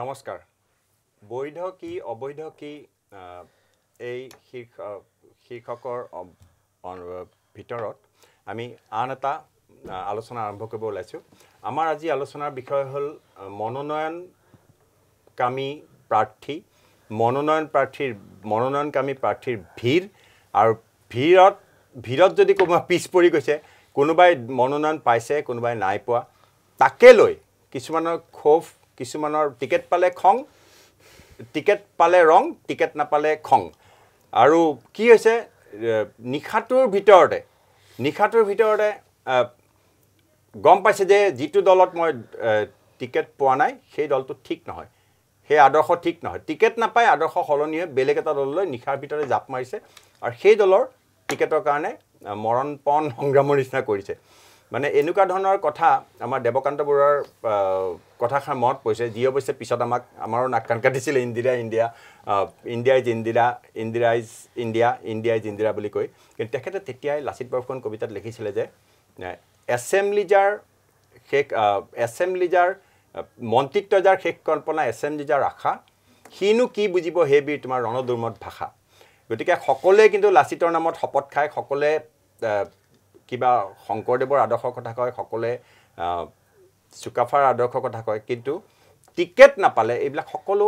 নমস্কাৰ বৈধ কি অবৈধ কি এই শীৰ্ষ শীৰ্ষকৰ ভিতৰত আমি আন এটা আলোচনা আৰম্ভ কৰিব ওলাইছোঁ আমাৰ আজি আলোচনাৰ বিষয় হ'ল মনোনয়নকামী প্ৰাৰ্থী মনোনয়ন প্ৰাৰ্থীৰ মনোনয়নকামী প্ৰাৰ্থীৰ ভিৰ আৰু ভিৰত ভিৰত যদি কোনোবা পিছ পৰি গৈছে কোনোবাই মনোনয়ন পাইছে কোনোবাই নাই পোৱা তাকে লৈ কিছুমানৰ ক্ষোভ কিছুমানৰ টিকেট পালে খং টিকেট পালে ৰং টিকেট নাপালে খং আৰু কি হৈছে নিশাটোৰ ভিতৰতে নিশাটোৰ ভিতৰতে গম পাইছে যে যিটো দলত মই টিকেট পোৱা নাই সেই দলটো ঠিক নহয় সেই আদৰ্শ ঠিক নহয় টিকেট নাপায় আদৰ্শ সলনি হৈ বেলেগ এটা দললৈ নিশাৰ ভিতৰতে জাপ মাৰিছে আৰু সেই দলৰ টিকেটৰ কাৰণে মৰণ পণ সংগ্ৰামৰ নিচিনা কৰিছে মানে এনেকুৱা ধৰণৰ কথা আমাৰ দেৱকান্ত বৰুৱাৰ কথাষাৰ মনত পৰিছে যি অৱশ্যে পিছত আমাক আমাৰো নাক কাণ কাটিছিলে Indira India India is Indira Indira is India India is Indira বুলি কৈ কিন্তু তেখেতে তেতিয়াই লাচিত বৰফুকন কবিতাত লিখিছিলে যে যাৰ শেষ যাৰ মন্ত্ৰিত্ব যাৰ শেষ কল্পনা এছেম্বলিজাৰ আশা সিনো কি বুজিব সেইবিধ তোমাৰ ৰণদুৰ্মত ভাষা গতিকে সকলোৱে কিন্তু লাচিতৰ নামত শপত খায় সকলোৱে কিবা শংকৰদেৱৰ আদৰ্শৰ কথা কয় সকলোৱে চুকাফাৰ আদৰ্শৰ কথা কয় কিন্তু টিকেট নাপালে এইবিলাক সকলো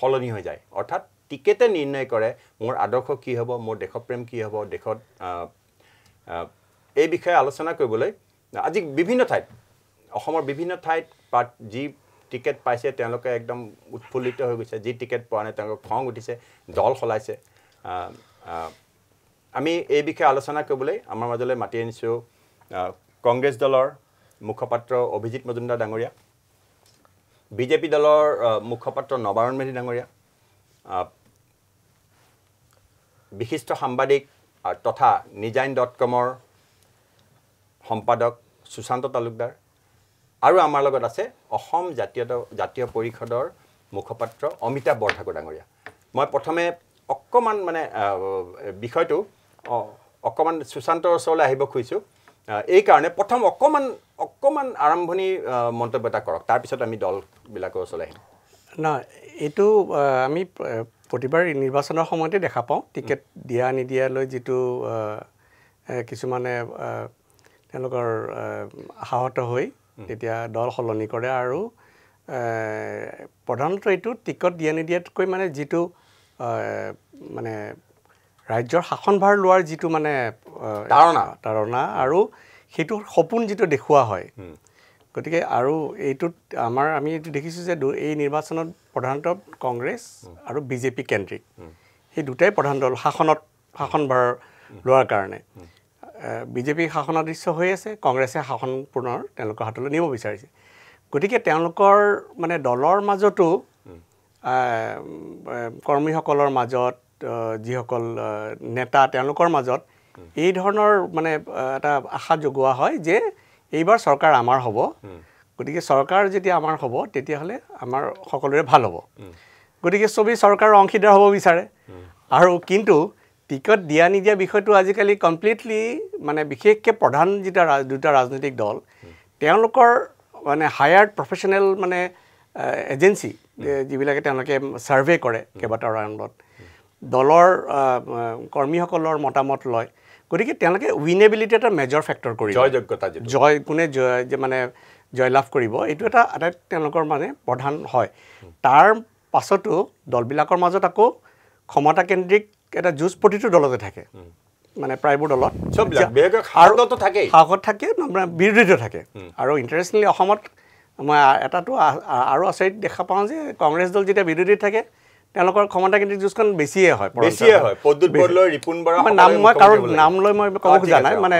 সলনি হৈ যায় অৰ্থাৎ টিকেটে নিৰ্ণয় কৰে মোৰ আদৰ্শ কি হ'ব মোৰ দেশপ্ৰেম কি হ'ব দেশত এই বিষয়ে আলোচনা কৰিবলৈ আজি বিভিন্ন ঠাইত অসমৰ বিভিন্ন ঠাইত যি টিকেট পাইছে তেওঁলোকে একদম উৎফুল্লিত হৈ গৈছে যি টিকেট পোৱা নাই তেওঁলোকে খং উঠিছে দল সলাইছে আমি এই বিষয়ে আলোচনা কৰিবলৈ আমাৰ মাজলৈ মাতি আনিছোঁ কংগ্ৰেছ দলৰ মুখপাত্ৰ অভিজিত মজুমদাৰ ডাঙৰীয়া বিজেপি দলৰ মুখপাত্ৰ নবাৰণ মেধি ডাঙৰীয়া বিশিষ্ট সাংবাদিক তথা নিজাইন ডট কমৰ সম্পাদক সুশান্ত তালুকদাৰ আৰু আমাৰ লগত আছে অসম জাতীয় জাতীয় পৰিষদৰ মুখপাত্ৰ অমিতাভ বৰঠাকুৰ ডাঙৰীয়া মই প্ৰথমে অকণমান মানে বিষয়টো অঁ অকণমান সুশান্তৰ ওচৰলৈ আহিব খুজিছোঁ এইকাৰণে প্ৰথম অকণমান অকণমান আৰম্ভণি মন্তব্য এটা কৰক তাৰপিছত আমি দলবিলাকৰ ওচৰলৈ আহিম নহয় এইটো আমি প্ৰতিবাৰ নিৰ্বাচনৰ সময়তে দেখা পাওঁ টিকেট দিয়া নিদিয়ালৈ যিটো কিছুমানে তেওঁলোকৰ আহত হৈ তেতিয়া দল সলনি কৰে আৰু প্ৰধানত এইটো টিকট দিয়া নিদিয়াতকৈ মানে যিটো মানে ৰাজ্যৰ শাসনভাৰ লোৱাৰ যিটো মানে ধাৰণা ধাৰণা আৰু সেইটো সপোন যিটো দেখুওৱা হয় গতিকে আৰু এইটোত আমাৰ আমি এইটো দেখিছোঁ যে এই নিৰ্বাচনত প্ৰধানত কংগ্ৰেছ আৰু বিজেপি কেন্দ্ৰিক সেই দুটাই প্ৰধান দল শাসনত শাসনভাৰ লোৱাৰ কাৰণে বিজেপি দৃশ্য হৈ আছে কংগ্ৰেছে শাসন পুনৰ তেওঁলোকৰ হাতলৈ নিব বিচাৰিছে গতিকে তেওঁলোকৰ মানে দলৰ মাজতো কৰ্মীসকলৰ মাজত যিসকল নেতা তেওঁলোকৰ মাজত এই ধৰণৰ মানে এটা আশা যোগোৱা হয় যে এইবাৰ চৰকাৰ আমাৰ হ'ব গতিকে চৰকাৰ যেতিয়া আমাৰ হ'ব তেতিয়াহ'লে আমাৰ সকলোৰে ভাল হ'ব গতিকে চবেই চৰকাৰৰ অংশীদাৰ হ'ব বিচাৰে আৰু কিন্তু টিকট দিয়া নিদিয়া বিষয়টো আজিকালি কমপ্লিটলি মানে বিশেষকৈ প্ৰধান যেতিয়া ৰাজ দুটা ৰাজনৈতিক দল তেওঁলোকৰ মানে হায়াৰ প্ৰফেচনেল মানে এজেঞ্চি যিবিলাকে তেওঁলোকে ছাৰ্ভে কৰে কেইবাটাও ৰাউণ্ডত দলৰ কৰ্মীসকলৰ মতামত লয় গতিকে তেওঁলোকে উইনেবিলিটি এটা মেজৰ ফেক্টৰ কৰি জয়যোগ্যতা জয় কোনে জয় যে মানে জয়লাভ কৰিব এইটো এটা আটাইতকৈ তেওঁলোকৰ মানে প্ৰধান হয় তাৰ পাছতো দলবিলাকৰ মাজত আকৌ ক্ষমতাকেন্দ্ৰিক এটা যুঁজ প্ৰতিটো দলতে থাকে মানে প্ৰায়বোৰ দলত সাহসত থাকে সাহসত থাকে বিৰোধীতো থাকে আৰু ইণ্টাৰেষ্টিংলি অসমত মই এটাটো আৰু আচৰিত দেখা পাওঁ যে কংগ্ৰেছ দল যেতিয়া বিৰোধীত থাকে তেওঁলোকৰ ক্ষমতা কিন্তু যুঁজখন বেছিয়ে হয় বেছিয়ে হয় প্ৰদ্যুৎ বৰলৈ ৰিপুণ বৰা নাম মই কাৰো নাম লৈ মই ক'ব খোজা নাই মানে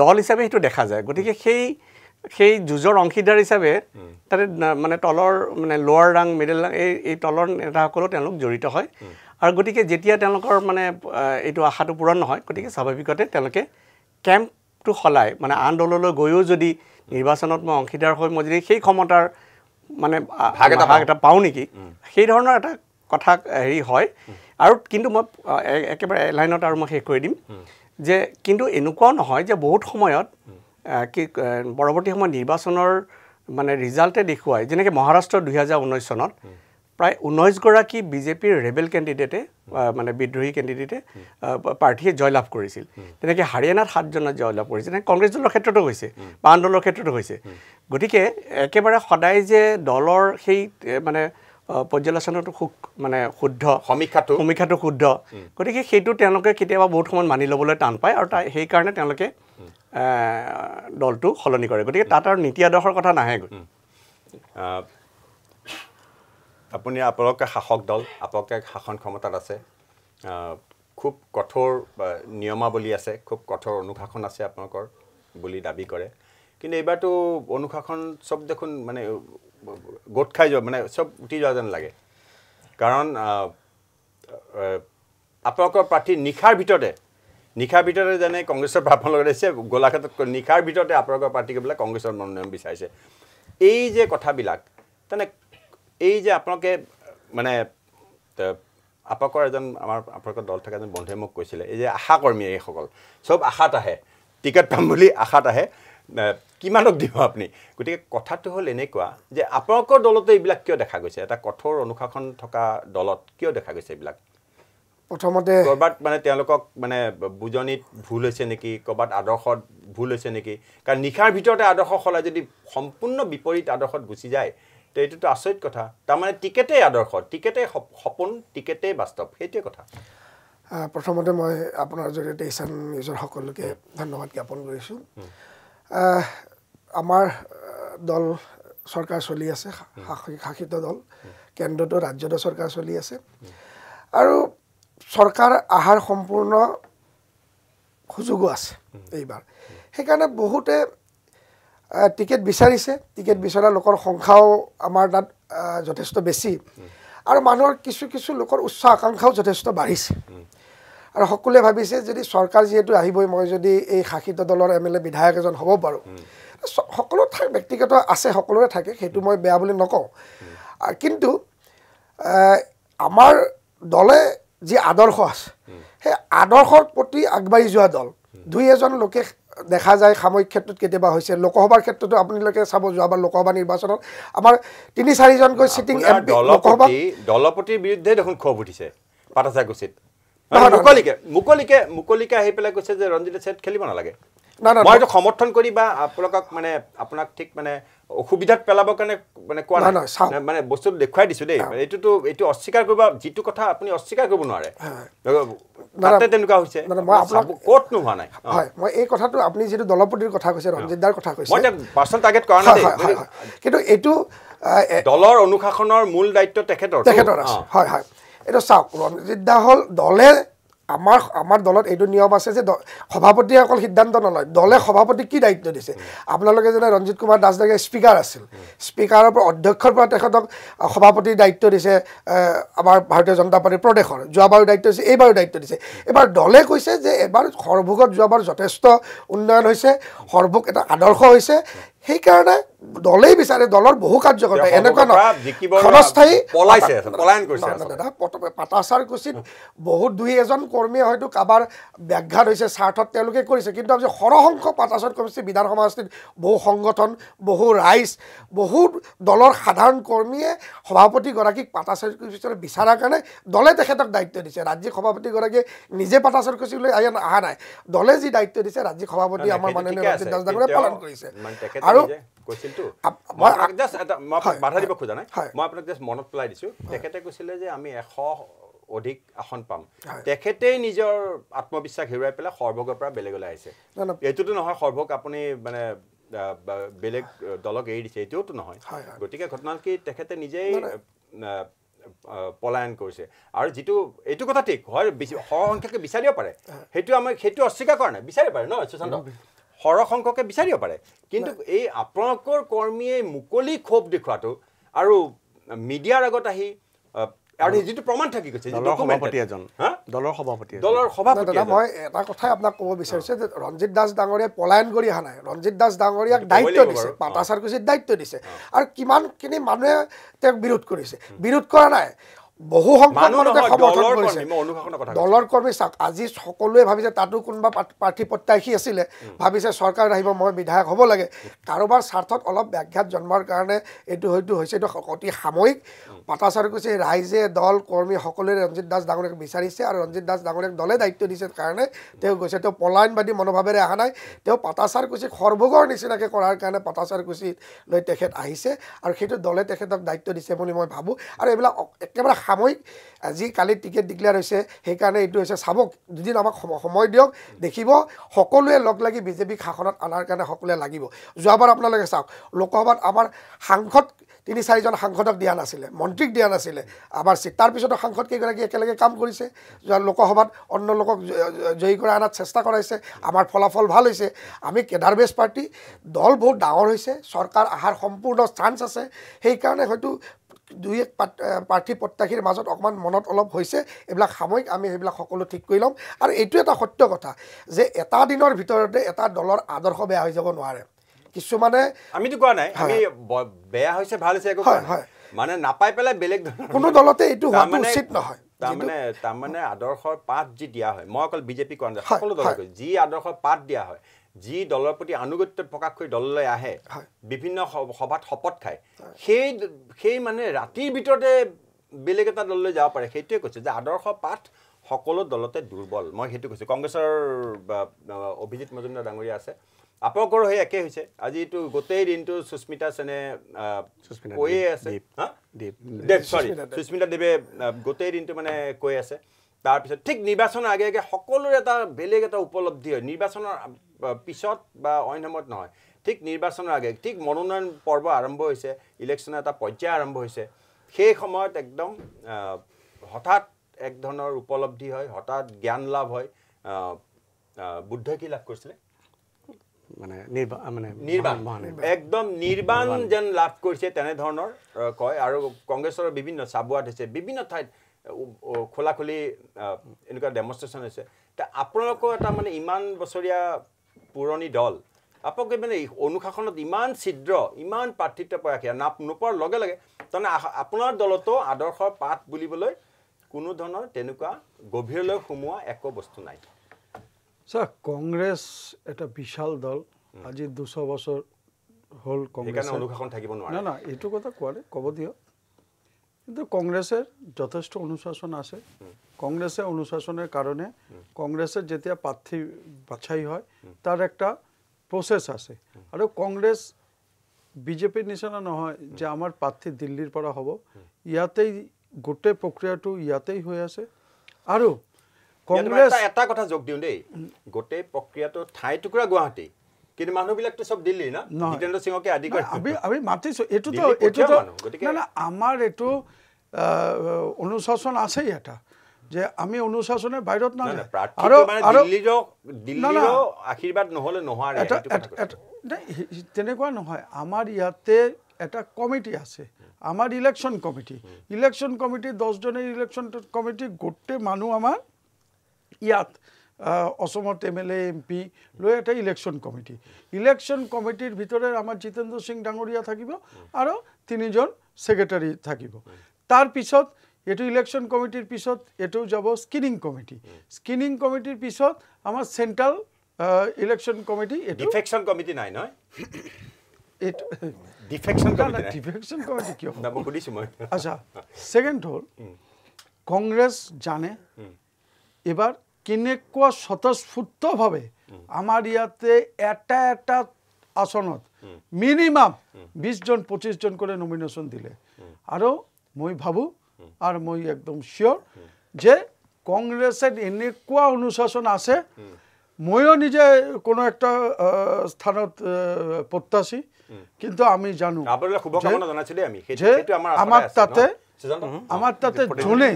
দল হিচাপে সেইটো দেখা যায় গতিকে সেই সেই যুঁজৰ অংশীদাৰ হিচাপে তাতে মানে তলৰ মানে লোৱাৰ ৰাং মিডিল ৰাং এই এই তলৰ নেতাসকলেও তেওঁলোক জড়িত হয় আৰু গতিকে যেতিয়া তেওঁলোকৰ মানে এইটো আশাটো পূৰণ নহয় গতিকে স্বাভাৱিকতে তেওঁলোকে কেম্পটো সলাই মানে আন দললৈ গৈও যদি নিৰ্বাচনত মই অংশীদাৰ হৈ মই যদি সেই ক্ষমতাৰ মানে ভাগ এটা পাওঁ নেকি সেই ধৰণৰ এটা কথা হেৰি হয় আৰু কিন্তু মই একেবাৰে এলাইনত আৰু মই শেষ কৰি দিম যে কিন্তু এনেকুৱাও নহয় যে বহুত সময়ত কি পৰৱৰ্তী সময়ত নিৰ্বাচনৰ মানে ৰিজাল্টে দেখুৱাই যেনেকৈ মহাৰাষ্ট্ৰ দুহেজাৰ ঊনৈছ চনত প্ৰায় ঊনৈছগৰাকী বিজেপিৰ ৰেবেল কেণ্ডিডেটে মানে বিদ্ৰোহী কেণ্ডিডেটে প্ৰাৰ্থীয়ে জয়লাভ কৰিছিল তেনেকৈ হাৰিয়ানাত সাতজনে জয়লাভ কৰিছিল তেনেকৈ কংগ্ৰেছ দলৰ ক্ষেত্ৰতো হৈছে বা আন দলৰ ক্ষেত্ৰতো হৈছে গতিকে একেবাৰে সদায় যে দলৰ সেই মানে পৰ্যালোচনাটো সুখ মানে শুদ্ধ সমীক্ষাটো সমীক্ষাটো শুদ্ধ গতিকে সেইটো তেওঁলোকে কেতিয়াবা বহুত সময়ত মানি ল'বলৈ টান পায় আৰু তাই সেইকাৰণে তেওঁলোকে দলটো সলনি কৰে গতিকে তাত আৰু নীতি আদৰ্শৰ কথা নাহে আপুনি আপোনালোকে শাসক দল আপোনালোকে শাসন ক্ষমতাত আছে খুব কঠোৰ নিয়মাৱলী আছে খুব কঠোৰ অনুশাসন আছে আপোনালোকৰ বুলি দাবী কৰে কিন্তু এইবাৰতো অনুশাসন চব দেখোন মানে গোট খাই যোৱা মানে চব উঠি যোৱা যেন লাগে কাৰণ আপোনালোকৰ প্ৰাৰ্থী নিশাৰ ভিতৰতে নিশাৰ ভিতৰতে যেনে কংগ্ৰেছৰ ভাৱ লগত গোলাঘাটত নিশাৰ ভিতৰতে আপোনালোকৰ প্ৰাৰ্থী পেলাই কংগ্ৰেছৰ মনোনয়ন বিচাৰিছে এই যে কথাবিলাক তেনে এই যে আপোনালোকে মানে আপোনালোকৰ এজন আমাৰ আপোনালোকৰ দল থকা এজন বন্ধুৱে মোক কৈছিলে এই যে আশাকৰ্মী এইসকল চব আশাত আহে টিকেট পাম বুলি আশাত আহে কিমানক দিব আপুনি গতিকে কথাটো হ'ল এনেকুৱা যে আপোনালোকৰ দলতে এইবিলাক কিয় দেখা গৈছে এটা কঠোৰ অনুশাসন থকা দলত কিয় দেখা গৈছে এইবিলাক প্ৰথমতে ক'ৰবাত মানে তেওঁলোকক মানে বুজনিত ভুল হৈছে নেকি ক'ৰবাত আদৰ্শত ভুল হৈছে নেকি কাৰণ নিশাৰ ভিতৰতে আদৰ্শ সলাই যদি সম্পূৰ্ণ বিপৰীত আদৰ্শত গুচি যায় তো এইটোতো আচৰিত কথা তাৰমানে টিকেটেই আদৰ্শ টিকেটেই সপোন টিকেটেই বাস্তৱ সেইটোৱে কথা প্ৰথমতে মই আপোনাৰ জৰিয়তে ইছান নিউজৰ সকলোকে ধন্যবাদ জ্ঞাপন কৰিছোঁ আমাৰ দল চৰকাৰ চলি আছে শাসিত দল কেন্দ্ৰটো ৰাজ্য চৰকাৰ চলি আছে আৰু চৰকাৰ অহাৰ সম্পূৰ্ণ সুযোগো আছে এইবাৰ সেইকাৰণে বহুতে টিকেট বিচাৰিছে টিকেট বিচৰা লোকৰ সংখ্যাও আমাৰ তাত যথেষ্ট বেছি আৰু মানুহৰ কিছু কিছু লোকৰ উচ্চ আকাংক্ষাও যথেষ্ট বাঢ়িছে আৰু সকলোৱে ভাবিছে যদি চৰকাৰ যিহেতু আহিবই মই যদি এই শাসিত দলৰ এম এল এ বিধায়ক এজন হ'ব পাৰোঁ সকলো থাক ব্যক্তিগত আছে সকলোৰে থাকে সেইটো মই বেয়া বুলি নকওঁ কিন্তু আমাৰ দলে যি আদৰ্শ আছে সেই আদৰ্শৰ প্ৰতি আগবাঢ়ি যোৱা দল দুই এজন লোকে দেখা যায় সাময়িক ক্ষেত্ৰত কেতিয়াবা হৈছে লোকসভাৰ ক্ষেত্ৰতো আপোনালোকে চাব যোৱাবাৰ লোকসভা নিৰ্বাচনত আমাৰ তিনি চাৰিজনকৈ চিটিং এম পি লোকসভা দলপতিৰ বিৰুদ্ধে দেখোন খোৱা উঠিছে পাটাচাগুচিত মুকলিকে মুকলিকে মুকলিকে আহি পেলাই কৈছে যে ৰঞ্জিত ছেট খেলিব নালাগে মই এইটো সমৰ্থন কৰি বা আপোনালোকক মানে আপোনাক ঠিক মানে অসুবিধাত পেলাবৰ কাৰণে মানে কোৱা মানে বস্তুটো দেখুৱাই দিছোঁ দেই এইটোতো এইটো অস্বীকাৰ কৰিব যিটো কথা আপুনি অস্বীকাৰ কৰিব নোৱাৰে তাতে তেনেকুৱা হৈছে ক'ত নোহোৱা নাই হয় মই এই কথাটো আপুনি যিটো দলপতিৰ কথা কৈছে ৰঞ্জিত দাৰ কথা কৈছে মই এতিয়া পাৰ্চনেল টাৰ্গেট কৰা নাই কিন্তু এইটো দলৰ অনুশাসনৰ মূল দায়িত্ব তেখেতৰ তেখেতৰ আছে হয় হয় এইটো চাওক ৰঞ্জিত হ'ল দলে আমাৰ আমাৰ দলত এইটো নিয়ম আছে যে সভাপতিয়ে অকল সিদ্ধান্ত নলয় দলে সভাপতিক কি দায়িত্ব দিছে আপোনালোকে যেনে ৰঞ্জিত কুমাৰ দাস দাগে স্পীকাৰ আছিল স্পীকাৰৰ পৰা অধ্যক্ষৰ পৰা তেখেতক সভাপতিৰ দায়িত্ব দিছে আমাৰ ভাৰতীয় জনতা পাৰ্টীৰ প্ৰদেশৰ যোৱাবাৰো দায়িত্ব দিছে এইবাৰো দায়িত্ব দিছে এইবাৰ দলে কৈছে যে এইবাৰ সৰভোগত যোৱাবাৰ যথেষ্ট উন্নয়ন হৈছে সৰভোগ এটা আদৰ্শ হৈছে সেইকাৰণে দলেই বিচাৰে দলৰ বহু কাৰ্যকৰ্তা এনেকুৱা ক্ষণস্থায়ী পলাইছে দাদা প্ৰথমে পাটাচাৰ কুচিত বহুত দুই এজন কৰ্মীয়ে হয়তো কাৰোবাৰ ব্যাঘাত হৈছে স্বাৰ্থত তেওঁলোকে কৰিছে কিন্তু আমি সৰহংখ পাটাচাৰ কমিছে বিধান সমষ্টিত বহু সংগঠন বহু ৰাইজ বহু দলৰ সাধাৰণ কৰ্মীয়ে সভাপতিগৰাকীক পাটাচাৰ কুচিলৈ বিচাৰাৰ কাৰণে দলে তেখেতক দায়িত্ব দিছে ৰাজ্যিক সভাপতিগৰাকীয়ে নিজে পাটাচাৰ কুচিলৈ অহা নাই দলে যি দায়িত্ব দিছে ৰাজ্যিক সভাপতি আমাৰ মাননীয় ৰঞ্জিত দাস ডাঙৰে পালন কৰিছে আৰু কিন্তু বাধা জানাই মই আপোনাক জাষ্ট মনত পেলাই দিছোঁ তেখেতে কৈছিলে যে আমি এশ অধিক আসন পাম তেখেতেই নিজৰ আত্মবিশ্বাস হেৰুৱাই পেলাই সৰ্বগৰ পৰা বেলেগলৈ আহিছে এইটোতো নহয় সৰ্বক আপুনি মানে বেলেগ দলক এৰি দিছে এইটোওতো নহয় গতিকে ঘটনা কি তেখেতে নিজেই পলায়ন কৰিছে আৰু যিটো এইটো কথা ঠিক হয় সৰহ বিচাৰিব পাৰে সেইটো আমি সেইটো অস্বীকাৰ কৰা নাই বিচাৰিব পাৰে ন সুশান্ত সৰহসংখ্যকে বিচাৰিব পাৰে কিন্তু এই আপোনালোকৰ কৰ্মীয়ে মুকলি ক্ষোভ দেখুৱাটো আৰু মিডিয়াৰ আগত আহি মই এটা কথাই আপোনাক ক'ব বিচাৰিছোঁ যে ৰঞ্জিত দাস ডাঙৰীয়াই পলায়ন কৰি অহা নাই ৰঞ্জিত দাস ডাঙৰীয়াক দায়িত্ব দিছে পাটাচাৰ কৈছে দায়িত্ব দিছে আৰু কিমানখিনি মানুহে তেওঁক বিৰোধ কৰিছে বিৰোধ কৰা নাই বহু সংখ্যক দলৰ কৰ্মী চাওক আজি সকলোৱে ভাবিছে তাতো কোনোবা প্ৰাৰ্থী প্ৰত্যাশী আছিলে ভাবিছে চৰকাৰত আহিব মই বিধায়ক হ'ব লাগে কাৰোবাৰ স্বাৰ্থত অলপ ব্যাঘাত জন্মৰ কাৰণে এইটো হয়তো হৈছে এইটো অতি সাময়িক পাটাচাৰ কৈছে ৰাইজে দল কৰ্মী সকলোৱে ৰঞ্জিত দাস ডাঙৰীয়াক বিচাৰিছে আৰু ৰঞ্জিত দাস ডাঙৰীয়াক দলে দায়িত্ব দিছে কাৰণে তেওঁ গৈছে তেওঁ পলায়নবাদী মনোভাৱেৰে অহা নাই তেওঁ পাটাচাৰ কুচি খৰভোগৰ নিচিনাকৈ কৰাৰ কাৰণে পাটাচাৰ লৈ তেখেত আহিছে আৰু সেইটো দলে তেখেতক দায়িত্ব দিছে বুলি মই ভাবোঁ আৰু এইবিলাক একেবাৰে সাময়িক যি কালি টিকেট ডিক্লেয়াৰ হৈছে সেইকাৰণে এইটো হৈছে চাবক দুদিন আমাক সময় দিয়ক দেখিব সকলোৱে লগ লাগি বিজেপিক শাসনত অনাৰ কাৰণে সকলোৱে লাগিব যোৱাবাৰ আপোনালোকে চাওক লোকসভাত আমাৰ সাংসদ তিনি চাৰিজন সাংসদক দিয়া নাছিলে মন্ত্ৰীক দিয়া নাছিলে আমাৰ চি তাৰপিছতো সাংসদ কেইগৰাকী একেলগে কাম কৰিছে যোৱা লোকসভাত অন্য লোকক জয়ী কৰাই অনাত চেষ্টা কৰাইছে আমাৰ ফলাফল ভাল হৈছে আমি কেডাৰবেছ পাৰ্টি দল বহুত ডাঙৰ হৈছে চৰকাৰ অহাৰ সম্পূৰ্ণ চান্স আছে সেইকাৰণে হয়তো দুই এক প্ৰাৰ্থী প্ৰত্যাশীৰ মাজত অকণমান মনত অলপ হৈছে এইবিলাক সাময়িক আমি সেইবিলাক সকলো ঠিক কৰি ল'ম আৰু এইটো এটা সত্য কথা যে এটা দিনৰ ভিতৰতে এটা দলৰ আদৰ্শ বেয়া হৈ যাব নোৱাৰে কিছুমানে আমিতো কোৱা নাই আমি বেয়া হৈছে ভাল হৈছে হয় হয় মানে নাপাই পেলাই বেলেগ কোনো দলতে এইটো হোৱাটো উচিত নহয় তাৰমানে তাৰমানে আদৰ্শৰ পাঠ যি দিয়া হয় মই অকল বিজেপি কোৱা নাই সকলো দলে যি আদৰ্শৰ পাঠ দিয়া হয় যি দলৰ প্ৰতি আনুগত্য প্ৰকাশ কৰি দললৈ আহে বিভিন্ন সভাত শপত খায় সেই সেই মানে ৰাতিৰ ভিতৰতে বেলেগ এটা দললৈ যাব পাৰে সেইটোৱে কৈছে যে আদৰ্শ পাঠ সকলো দলতে দুৰ্বল মই সেইটো কৈছোঁ কংগ্ৰেছৰ অভিজিত মজুমদাৰ ডাঙৰীয়া আছে আপোনালোকৰ সেই একেই হৈছে আজিতো গোটেই দিনটো সুস্মিতা সেনে কৈয়ে আছে সুস্মিতা দেৱে গোটেই দিনটো মানে কৈ আছে তাৰপিছত ঠিক নিৰ্বাচনৰ আগে আগে সকলোৰে এটা বেলেগ এটা উপলব্ধি হয় নিৰ্বাচনৰ পিছত বা অইন সময়ত নহয় ঠিক নিৰ্বাচনৰ আগে ঠিক মনোনয়ন পৰ্ব আৰম্ভ হৈছে ইলেকশ্যনৰ এটা পৰ্যায় আৰম্ভ হৈছে সেই সময়ত একদম হঠাৎ এক ধৰণৰ উপলব্ধি হয় হঠাৎ জ্ঞান লাভ হয় বুদ্ধ কি লাভ কৰিছিলে মানে মানে নিৰ্বাণ একদম নিৰ্বাণ যেন লাভ কৰিছে তেনেধৰণৰ কয় আৰু কংগ্ৰেছৰ বিভিন্ন চাবুৱাত হৈছে বিভিন্ন ঠাইত খোলাখুলি এনেকুৱা ডেমনষ্ট্ৰেশ্যন হৈছে আপোনালোকৰ এটা মানে ইমান বছৰীয়া পুৰণি দল আপোনালোকে মানে অনুশাসনত ইমান ছিদ্ৰ ইমান প্ৰাৰ্থিত্ব পৰা প্ৰয়াসী নাপ নোপোৱাৰ লগে লগে তাৰমানে আপোনাৰ দলতো আদৰ্শৰ পাঠ বুলিবলৈ কোনো ধৰণৰ তেনেকুৱা গভীৰলৈ সোমোৱা একো বস্তু নাই ছাৰ কংগ্ৰেছ এটা বিশাল দল আজি দুশ বছৰ হ'ল কংগ্ৰেছ অনুশাসন থাকিব নোৱাৰে নাই নাই এইটো কথা কোৱা নাই ক'ব দিয়ক কিন্তু কংগ্রেসের যথেষ্ট অনুশাসন আছে কংগ্রেসের অনুশাসনের কারণে কংগ্রেসের যেতিয়া প্রার্থী বাছাই হয় তার একটা প্রসেস আছে আর কংগ্রেস বিজেপির নিচনা নহয় যে আমার প্রার্থী দিল্লির পৰা হ'ব ইয়াতেই গোটেই প্ৰক্ৰিয়াটো ইয়াতেই হৈ আছে আৰু কংগ্রেস এটা কথা যোগ দিওঁ দেই গোটেই প্ৰক্ৰিয়াটো ঠাই টুকুৰা গুৱাহাটী কিন্তু মানুহবিলাকতো চব দিল্লীৰ ন নহয় জিতেন্দ্ৰ সিঙকে আদি কৰি আমি আমি মাতিছোঁ এইটোতো এইটোতো গতিকে আমাৰ এইটো অনুশাসন আছেই এটা যে আমি অনুশাসনে বাহিৰত নাই আৰু আৰু আশীৰ্বাদ নহ'লে নহয় তেনেকুৱা নহয় আমাৰ ইয়াতে এটা কমিটি আছে আমাৰ ইলেকশ্যন কমিটি ইলেকশ্যন কমিটি দহজনী ইলেকশ্যন কমিটি গোটেই মানুহ আমাৰ ইয়াত অসমত এম এল এ এমপি লৈ এটা ইলেকশ্যন কমিটি ইলেকশ্যন কমিটিৰ ভিতৰত আমাৰ জিতেন্দ্ৰ সিং ডাঙৰীয়া থাকিব আৰু তিনিজন ছেক্ৰেটাৰী থাকিব তাৰপিছত এইটো ইলেকশ্যন কমিটিৰ পিছত এইটো যাব স্ক্ৰিনিং কমিটি স্ক্ৰিনিং কমিটিৰ পিছত আমাৰ চেণ্ট্ৰেল ইলেকশ্যন কমিটি এইটো কমিটি নাই নহয় ডিফেকশ্যন ডিফেকশ্যন কমিটি কিয় মই আচ্ছা ছেকেণ্ড হ'ল কংগ্ৰেছ জানে এবাৰ কেনেকুৱা স্বতঃস্ফূৰ্তভাৱে আমাৰ ইয়াতে এটা এটা আসনত মিনিমাম বিছজন পঁচিছজন করে নমিনেশ্যন দিলে আৰু মই ভাবোঁ আৰু মই একদম চিয়'ৰ যে কংগ্রেসের এনেকুৱা অনুশাসন আছে ময়ো নিজে কোনো একটা স্থানত প্রত্যাশী কিন্তু আমি জানো আমার আমাৰ তাতে আমার তাতে জোনে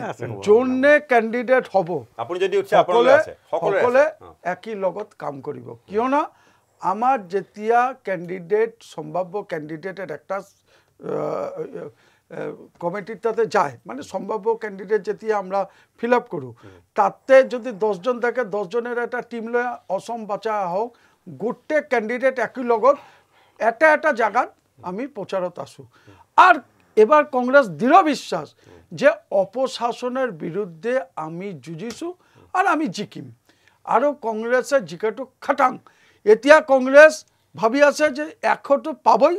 জোনে ক্যান্ডিডেট হব আপনি যদি সকলে সকলে হ্যাঁ। একই লগত কাম কৰিব কিয়নো আমাৰ যেতিয়া ক্যান্ডিডেট সম্ভাব্য ক্যান্ডিডেটের একটা কমিটির তাতে যায় মানে সম্ভাব্য ক্যান্ডিডেট যেতিয়া আমরা ফিল আপ করু তাতে যদি দশজন থাকে দশজনের একটা টিম লয় অসম বাঁচা হোক গোটে ক্যান্ডিডেট একই লগত এটা এটা জায়গা আমি প্রচারত আসু আর এবাৰ কংগ্ৰেছ দৃঢ় বিশ্বাস যে অপশাসনেৰ বিৰুদ্ধে আমি যুঁজিছু আৰ আমি জিকিম আৰু কংগ্রেসের জিকাটো খাটাং এতিয়া কংগ্রেস ভাবি আছে যে এখতো পাবই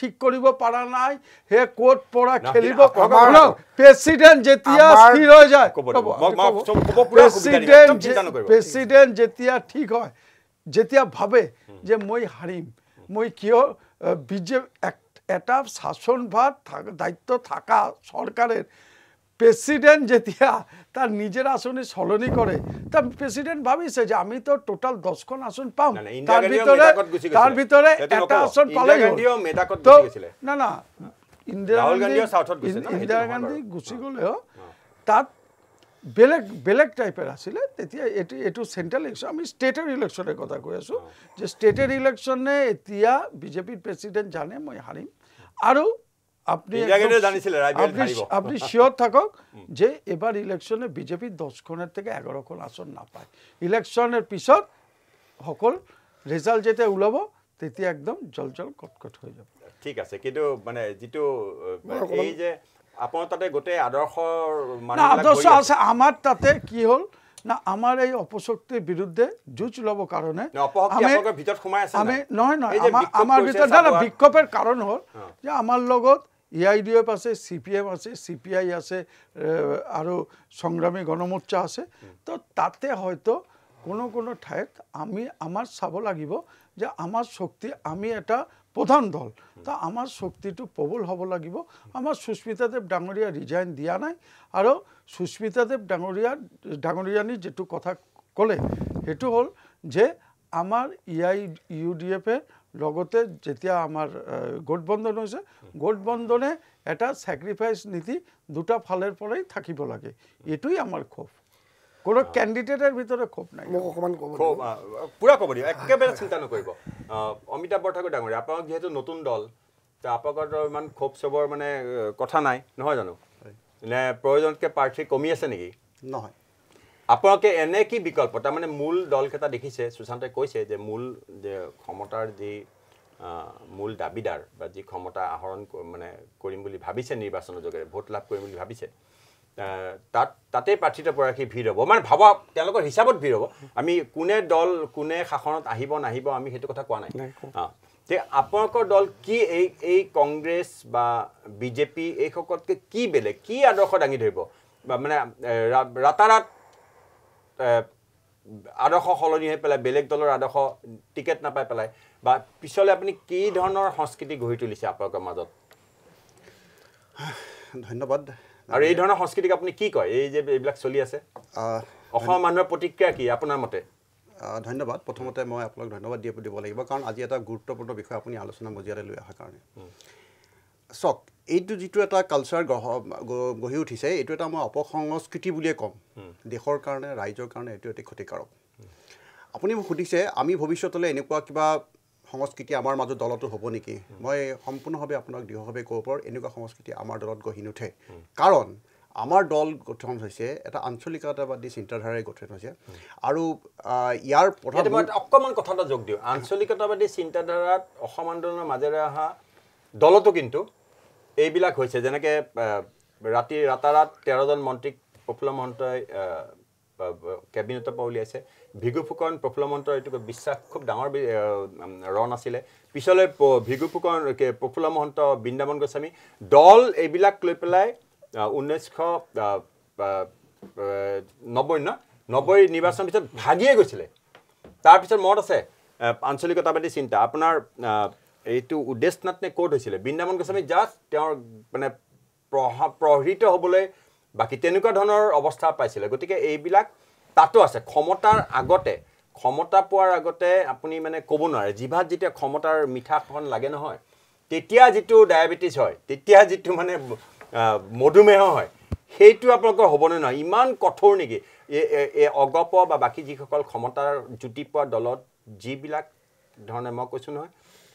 ঠিক করিব পারা নাই হে কোর্ট পড়া খেলিব প্রেসিডেন্ট যেতিয়া ঠিক হয় যেতিয়া ভাবে যে মই হারিম মই কিয় বিজেপি এটা শাসনভার দায়িত্ব থাকা সরকারের প্রেসিডেন্ট যেতিয়া তার নিজের আসনে সলনি করে তা প্রেসিডেন্ট ভাবিছে যে আমি তো টোটাল দশখন আসন পাম তার ভিতরে তার ভিতরে একটা আসন পালে তো না না ইন্দিরা গান্ধী ইন্দিরা গান্ধী গুচি গ'লেও তাত বেলেগ বেলেগ টাইপের আছিলে তেতিয়া এইটো এইটো চেণ্ট্ৰেল ইলেকশ্যন আমি স্টেটের ইলেকশনের কথা কৈ আছো যে স্টেটের ইলেকশনে এতিয়া বিজেপিৰ প্রেসিডেন্ট জানে মই হারিম আর আপনি আপনি শিওর থাকক যে এবার ইলেকশনে বিজেপি দশ খনের থেকে এগারো খন আসন না পায় ইলেকশনের পিছত সকল রেজাল্ট যেতিয়া ওলাব তেতিয়া একদম জল জল কটকট হয়ে যাব ঠিক আছে কিন্তু মানে যিটো এই যে আপোনাৰ তাতে গোটেই আদৰ্শৰ আদৰ্শ আছে আমাৰ তাতে কি হ'ল না আমাৰ এই অপশক্তিৰ বিৰুদ্ধে যুঁজ ল'ব কাৰণে আমি নহয় নহয় আমাৰ ভিতৰত বিক্ষোভৰ কাৰণ হ'ল যে আমাৰ লগত এ আই ডি এফ আছে চি পি এম আছে চি পি আই আছে আৰু সংগ্ৰামী গণমৰ্চা আছে তো তাতে হয়তো কোনো কোনো ঠাইত আমি আমাৰ চাব লাগিব যে আমার শক্তি আমি এটা প্রধান দল তা আমার শক্তিটো প্রবল হ'ব লাগিব আমাৰ সুস্মিতাদেৱ ডাঙৰীয়া ৰিজাইন দিয়া নাই আৰু সুস্মিতাদেৱ ডাঙৰীয়া ডাঙৰীয়ানী যিটো কথা ক'লে সেইটো হ'ল যে আমাৰ ই আই ইউ ডি এফে লগতে যেতিয়া আমাৰ গঠবন্ধন হৈছে গঠবন্ধনে এটা স্যাক্রিফাইস নীতি দুটা ফালৰ পৰাই থাকিব লাগে এটুই আমাৰ ক্ষোভ কোনো কেণ্ডিডেটৰ ভিতৰত ক্ষোভ নাই মোক অকণমান ক'ব পূৰা ক'ব দিব একেবাৰে চিন্তা নকৰিব অমিতাভ বৰঠাকুৰ ডাঙৰীয়া আপোনাক যিহেতু নতুন দল আপোনালোকৰ ইমান ক্ষোভ চবৰ মানে কথা নাই নহয় জানো নে প্ৰয়োজনতকৈ প্ৰাৰ্থী কমি আছে নেকি নহয় আপোনালোকে এনে কি বিকল্প তাৰমানে মূল দলকেইটা দেখিছে সুশান্তে কৈছে যে মূল যে ক্ষমতাৰ যি মূল দাবীদাৰ বা যি ক্ষমতা আহৰণ মানে কৰিম বুলি ভাবিছে নিৰ্বাচনৰ যোগেৰে ভোট লাভ কৰিম বুলি ভাবিছে তাত তাতেই প্ৰাৰ্থিত প্ৰাৰ্থী ভিৰ হ'ব মানে ভাবা তেওঁলোকৰ হিচাপত ভিৰ হ'ব আমি কোনে দল কোনে শাসনত আহিব নাহিব আমি সেইটো কথা কোৱা নাই এতিয়া আপোনালোকৰ দল কি এই এই কংগ্ৰেছ বা বিজেপি এইসকলতকৈ কি বেলেগ কি আদৰ্শ দাঙি ধৰিব বা মানে ৰাতাৰাত আদৰ্শ সলনি হৈ পেলাই বেলেগ দলৰ আদৰ্শ টিকেট নাপাই পেলাই বা পিছলৈ আপুনি কি ধৰণৰ সংস্কৃতি গঢ়ি তুলিছে আপোনালোকৰ মাজত ধন্যবাদ আৰু এই ধৰণৰ সংস্কৃতিক আপুনি কি কয় এই যে এইবিলাক চলি আছে অসমৰ মানুহৰ প্ৰতিক্ৰিয়া কি আপোনাৰ মতে ধন্যবাদ প্ৰথমতে মই আপোনাক ধন্যবাদ দিব দিব লাগিব কাৰণ আজি এটা গুৰুত্বপূৰ্ণ বিষয় আপুনি আলোচনা মজিয়ালৈ লৈ অহাৰ কাৰণে চাওক এইটো যিটো এটা কালচাৰ গঢ় গঢ়ি উঠিছে এইটো এটা মই অপসংস্কৃতি বুলিয়ে ক'ম দেশৰ কাৰণে ৰাইজৰ কাৰণে এইটো অতি ক্ষতিকাৰক আপুনি মোক সুধিছে আমি ভৱিষ্যতলৈ এনেকুৱা কিবা সংস্কৃতি আমাৰ মাজত দলতো হ'ব নেকি মই সম্পূৰ্ণভাৱে আপোনাক দৃঢ়ভাৱে ক'ব পাৰোঁ এনেকুৱা সংস্কৃতি আমাৰ দলত গঢ়ি নুঠে কাৰণ আমাৰ দল গঠন হৈছে এটা আঞ্চলিকতাবাদী চিন্তাধাৰাৰে গঠন হৈছে আৰু ইয়াৰ প্ৰথম অকণমান কথা এটা যোগ দিওঁ আঞ্চলিকতাবাদী চিন্তাধাৰাত অসম আন্দোলনৰ মাজেৰে অহা দলতো কিন্তু এইবিলাক হৈছে যেনেকৈ ৰাতি ৰাতাৰাত তেৰজন মন্ত্ৰীক প্ৰফুল্ল মহন্তই কেবিনেটৰ পৰা উলিয়াইছে ভিগু ফুকন প্ৰফুল্ল মহন্তৰ এইটো বিশ্বাস খুব ডাঙৰ ৰণ আছিলে পিছলৈ ভিগু ফুকন প্ৰফুল্ল মহন্ত বৃন্দাবন গোস্বামী দল এইবিলাক লৈ পেলাই ঊনৈছশ নব্বৈ ন নব্বৈ নিৰ্বাচনৰ পিছত ভাগিয়ে গৈছিলে তাৰপিছত মত আছে আঞ্চলিকতাবাদী চিন্তা আপোনাৰ এইটো উদ্দেশ্যনাথ নে ক'ত হৈছিলে বৃন্দাবন গোস্বামী জাষ্ট তেওঁৰ মানে প্ৰহা প্ৰহৃত হ'বলৈ বাকী তেনেকুৱা ধৰণৰ অৱস্থা পাইছিলে গতিকে এইবিলাক তাতো আছে ক্ষমতাৰ আগতে ক্ষমতা পোৱাৰ আগতে আপুনি মানে ক'ব নোৱাৰে জিভাত যেতিয়া ক্ষমতাৰ মিঠাখন লাগে নহয় তেতিয়া যিটো ডায়েবেটিছ হয় তেতিয়া যিটো মানে মধুমেহ হয় সেইটো আপোনালোকৰ হ'বনে নহয় ইমান কঠোৰ নেকি এই অগপ বা বাকী যিসকল ক্ষমতাৰ জুতি পোৱা দলত যিবিলাক ধৰণে মই কৈছোঁ নহয়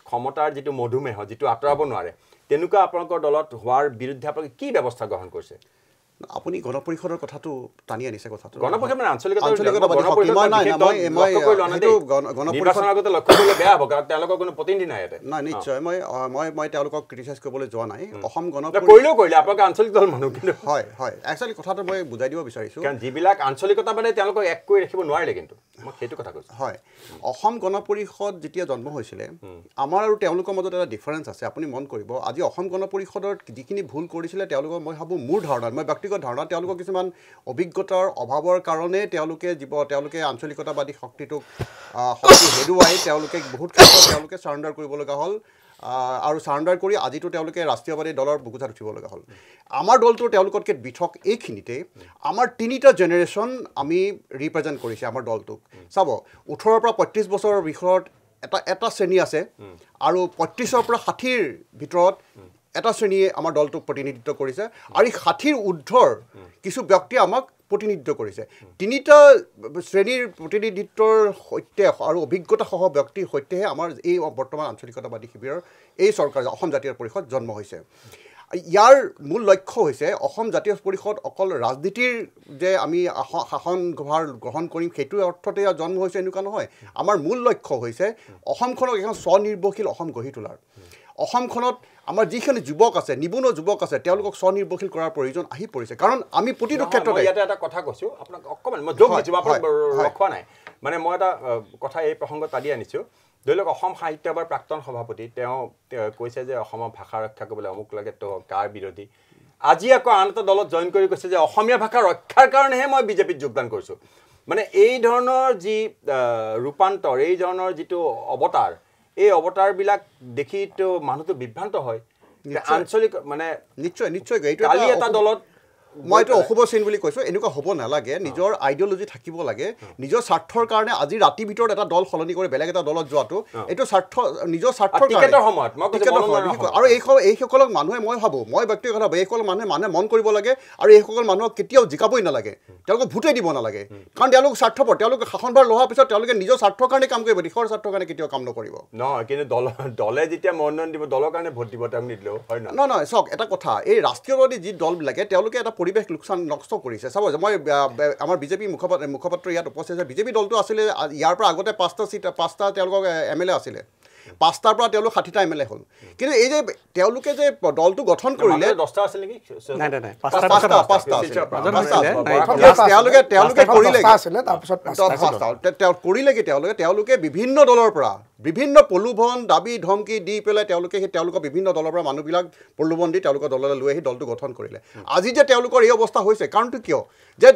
ক্ষমতাৰ যিটো মধুমেহ যিটো আঁতৰাব নোৱাৰে তেনেকুৱা আপোনালোকৰ দলত হোৱাৰ বিৰুদ্ধে আপোনালোকে কি ব্যৱস্থা গ্ৰহণ কৰিছে আপুনি গণ পৰিষদৰ কথাটো টানি আনিছে কথাটো আঞ্চলিকতা মানে হয় অসম গণ পৰিষদ যেতিয়া জন্ম হৈছিলে আমাৰ আৰু তেওঁলোকৰ মাজত এটা ডিফাৰেঞ্চ আছে আপুনি মন কৰিব আজি অসম গণ পৰিষদৰ যিখিনি ভুল কৰিছিলে তেওঁলোকৰ মই ভাবোঁ মোৰ ধাৰণাত মই ব্যক্তিগত ব্যক্তিগত ধাৰণা তেওঁলোকৰ কিছুমান অভিজ্ঞতাৰ অভাৱৰ কাৰণে তেওঁলোকে জীৱ তেওঁলোকে আঞ্চলিকতাবাদী শক্তিটোক শক্তি হেৰুৱাই তেওঁলোকে বহুত ক্ষেত্ৰত তেওঁলোকে চাৰেণ্ডাৰ কৰিব লগা হ'ল আৰু চাৰেণ্ডাৰ কৰি আজিতো তেওঁলোকে ৰাষ্ট্ৰীয়বাদী দলৰ বুকুজাত উঠিব লগা হ'ল আমাৰ দলটো তেওঁলোকতকৈ পৃথক এইখিনিতে আমাৰ তিনিটা জেনেৰেশ্যন আমি ৰিপ্ৰেজেণ্ট কৰিছে আমাৰ দলটোক চাব ওঠৰৰ পৰা পঁয়ত্ৰিছ বছৰৰ বিষয়ত এটা এটা শ্ৰেণী আছে আৰু পঁয়ত্ৰিছৰ পৰা ষাঠিৰ ভিতৰত এটা শ্ৰেণীয়ে আমাৰ দলটোক প্ৰতিনিধিত্ব কৰিছে আৰু এই ষাঠিৰ ঊৰ্ধৰ কিছু ব্যক্তিয়ে আমাক প্ৰতিনিধিত্ব কৰিছে তিনিটা শ্ৰেণীৰ প্ৰতিনিধিত্বৰ সৈতে আৰু অভিজ্ঞতাসহ ব্যক্তিৰ সৈতেহে আমাৰ এই বৰ্তমান আঞ্চলিকতাবাদী শিবিৰৰ এই চৰকাৰ অসম জাতীয় পৰিষদ জন্ম হৈছে ইয়াৰ মূল লক্ষ্য হৈছে অসম জাতীয় পৰিষদ অকল ৰাজনীতিৰ যে আমি শাসনভাৰ গ্ৰহণ কৰিম সেইটো অৰ্থতে ইয়াৰ জন্ম হৈছে এনেকুৱা নহয় আমাৰ মূল লক্ষ্য হৈছে অসমখনক এখন স্বনিৰ্ভৰশীল অসম গঢ়ি তোলাৰ অসমখনত আমাৰ যিখিনি যুৱক আছে নিবনুৱা যুৱক আছে তেওঁলোকক স্বনিৰ্ভৰশীল কৰাৰ প্ৰয়োজন আহি পৰিছে কাৰণ আমি প্ৰতিটো ক্ষেত্ৰতে ইয়াতে এটা কথা কৈছোঁ আপোনাক অকণমান মই যোগ দিছোঁ আপোনাক ৰখোৱা নাই মানে মই এটা কথা এই প্ৰসংগত তালি আনিছোঁ ধৰি লওক অসম সাহিত্য সভাৰ প্ৰাক্তন সভাপতি তেওঁ কৈছে যে অসমৰ ভাষা ৰক্ষা কৰিবলৈ অমুক লাগে তো কাৰ বিৰোধী আজি আকৌ আন এটা দলত জইন কৰি কৈছে যে অসমীয়া ভাষা ৰক্ষাৰ কাৰণেহে মই বিজেপিত যোগদান কৰিছোঁ মানে এই ধৰণৰ যি ৰূপান্তৰ এই ধৰণৰ যিটো অৱতাৰ এই অৱতাৰবিলাক দেখিটো মানুহটো বিভ্ৰান্ত হয় আঞ্চলিক মানে নিশ্চয় নিশ্চয় এটা দলত মই এইটো অশুভ চিন বুলি কৈছোঁ এনেকুৱা হ'ব নালাগে নিজৰ আইডিয়লজি থাকিব লাগে নিজৰ স্বাৰ্থৰ কাৰণে আজি ৰাতিৰ ভিতৰত এটা দল সলনি কৰি বেলেগ এটা দলত যোৱাটো এইটো স্বাৰ্থ নিজৰ স্বাৰ্থৰ আৰু এই এইসকলক মানুহে মই ভাবোঁ মই ব্যক্তিগত ভাবোঁ এইসকল মানুহে মানুহে মন কৰিব লাগে আৰু এইসকল মানুহক কেতিয়াও জিকাবই নালাগে তেওঁলোকক ভোটেই দিব নালাগে কাৰণ তেওঁলোক স্বাৰ্থপৰ তেওঁলোক শাসনভাৰ লোৱাৰ পিছত তেওঁলোকে নিজৰ স্বাৰ্থৰ কাৰণে কাম কৰিব দেশৰ স্বাৰ্থৰ কাৰণে কেতিয়াও কাম নকৰিব ন কিন্তু দল দলে যেতিয়া মনোনয়ন দিব দলৰ কাৰণে ভোট দিব তেওঁক নিদিলেও হয় নহয় চাওক এটা কথা এই ৰাষ্ট্ৰীয়বাদী যি দলবিলাকে তেওঁলোকে এটা পৰিৱেশ লোকচান নষ্ট কৰিছে চাব যে মই আমাৰ বিজেপি মুখপাত্ৰ মুখপাত্ৰ ইয়াত উপস্থিত আছে বিজেপি দলটো আছিলে ইয়াৰ পৰা আগতে পাঁচটা চিট পাঁচটা তেওঁলোকক এম এল এ আছিলে পাঁচটাৰ পৰা তেওঁলোক ষাঠিটা এম এল এ হ'ল কিন্তু এই যে তেওঁলোকে যে দলটো গঠন কৰিলে তেওঁলোকে কৰিলে কৰিলে কি তেওঁলোকে তেওঁলোকে বিভিন্ন দলৰ পৰা বিভিন্ন প্ৰলোভন দাবী ধমকি দি পেলাই তেওঁলোকে সেই তেওঁলোকৰ বিভিন্ন দলৰ পৰা মানুহবিলাক প্ৰলোভন দি তেওঁলোকৰ দললৈ লৈ আহি দলটো গঠন কৰিলে আজি যে তেওঁলোকৰ এই অৱস্থা হৈছে কাৰণটো কিয় যে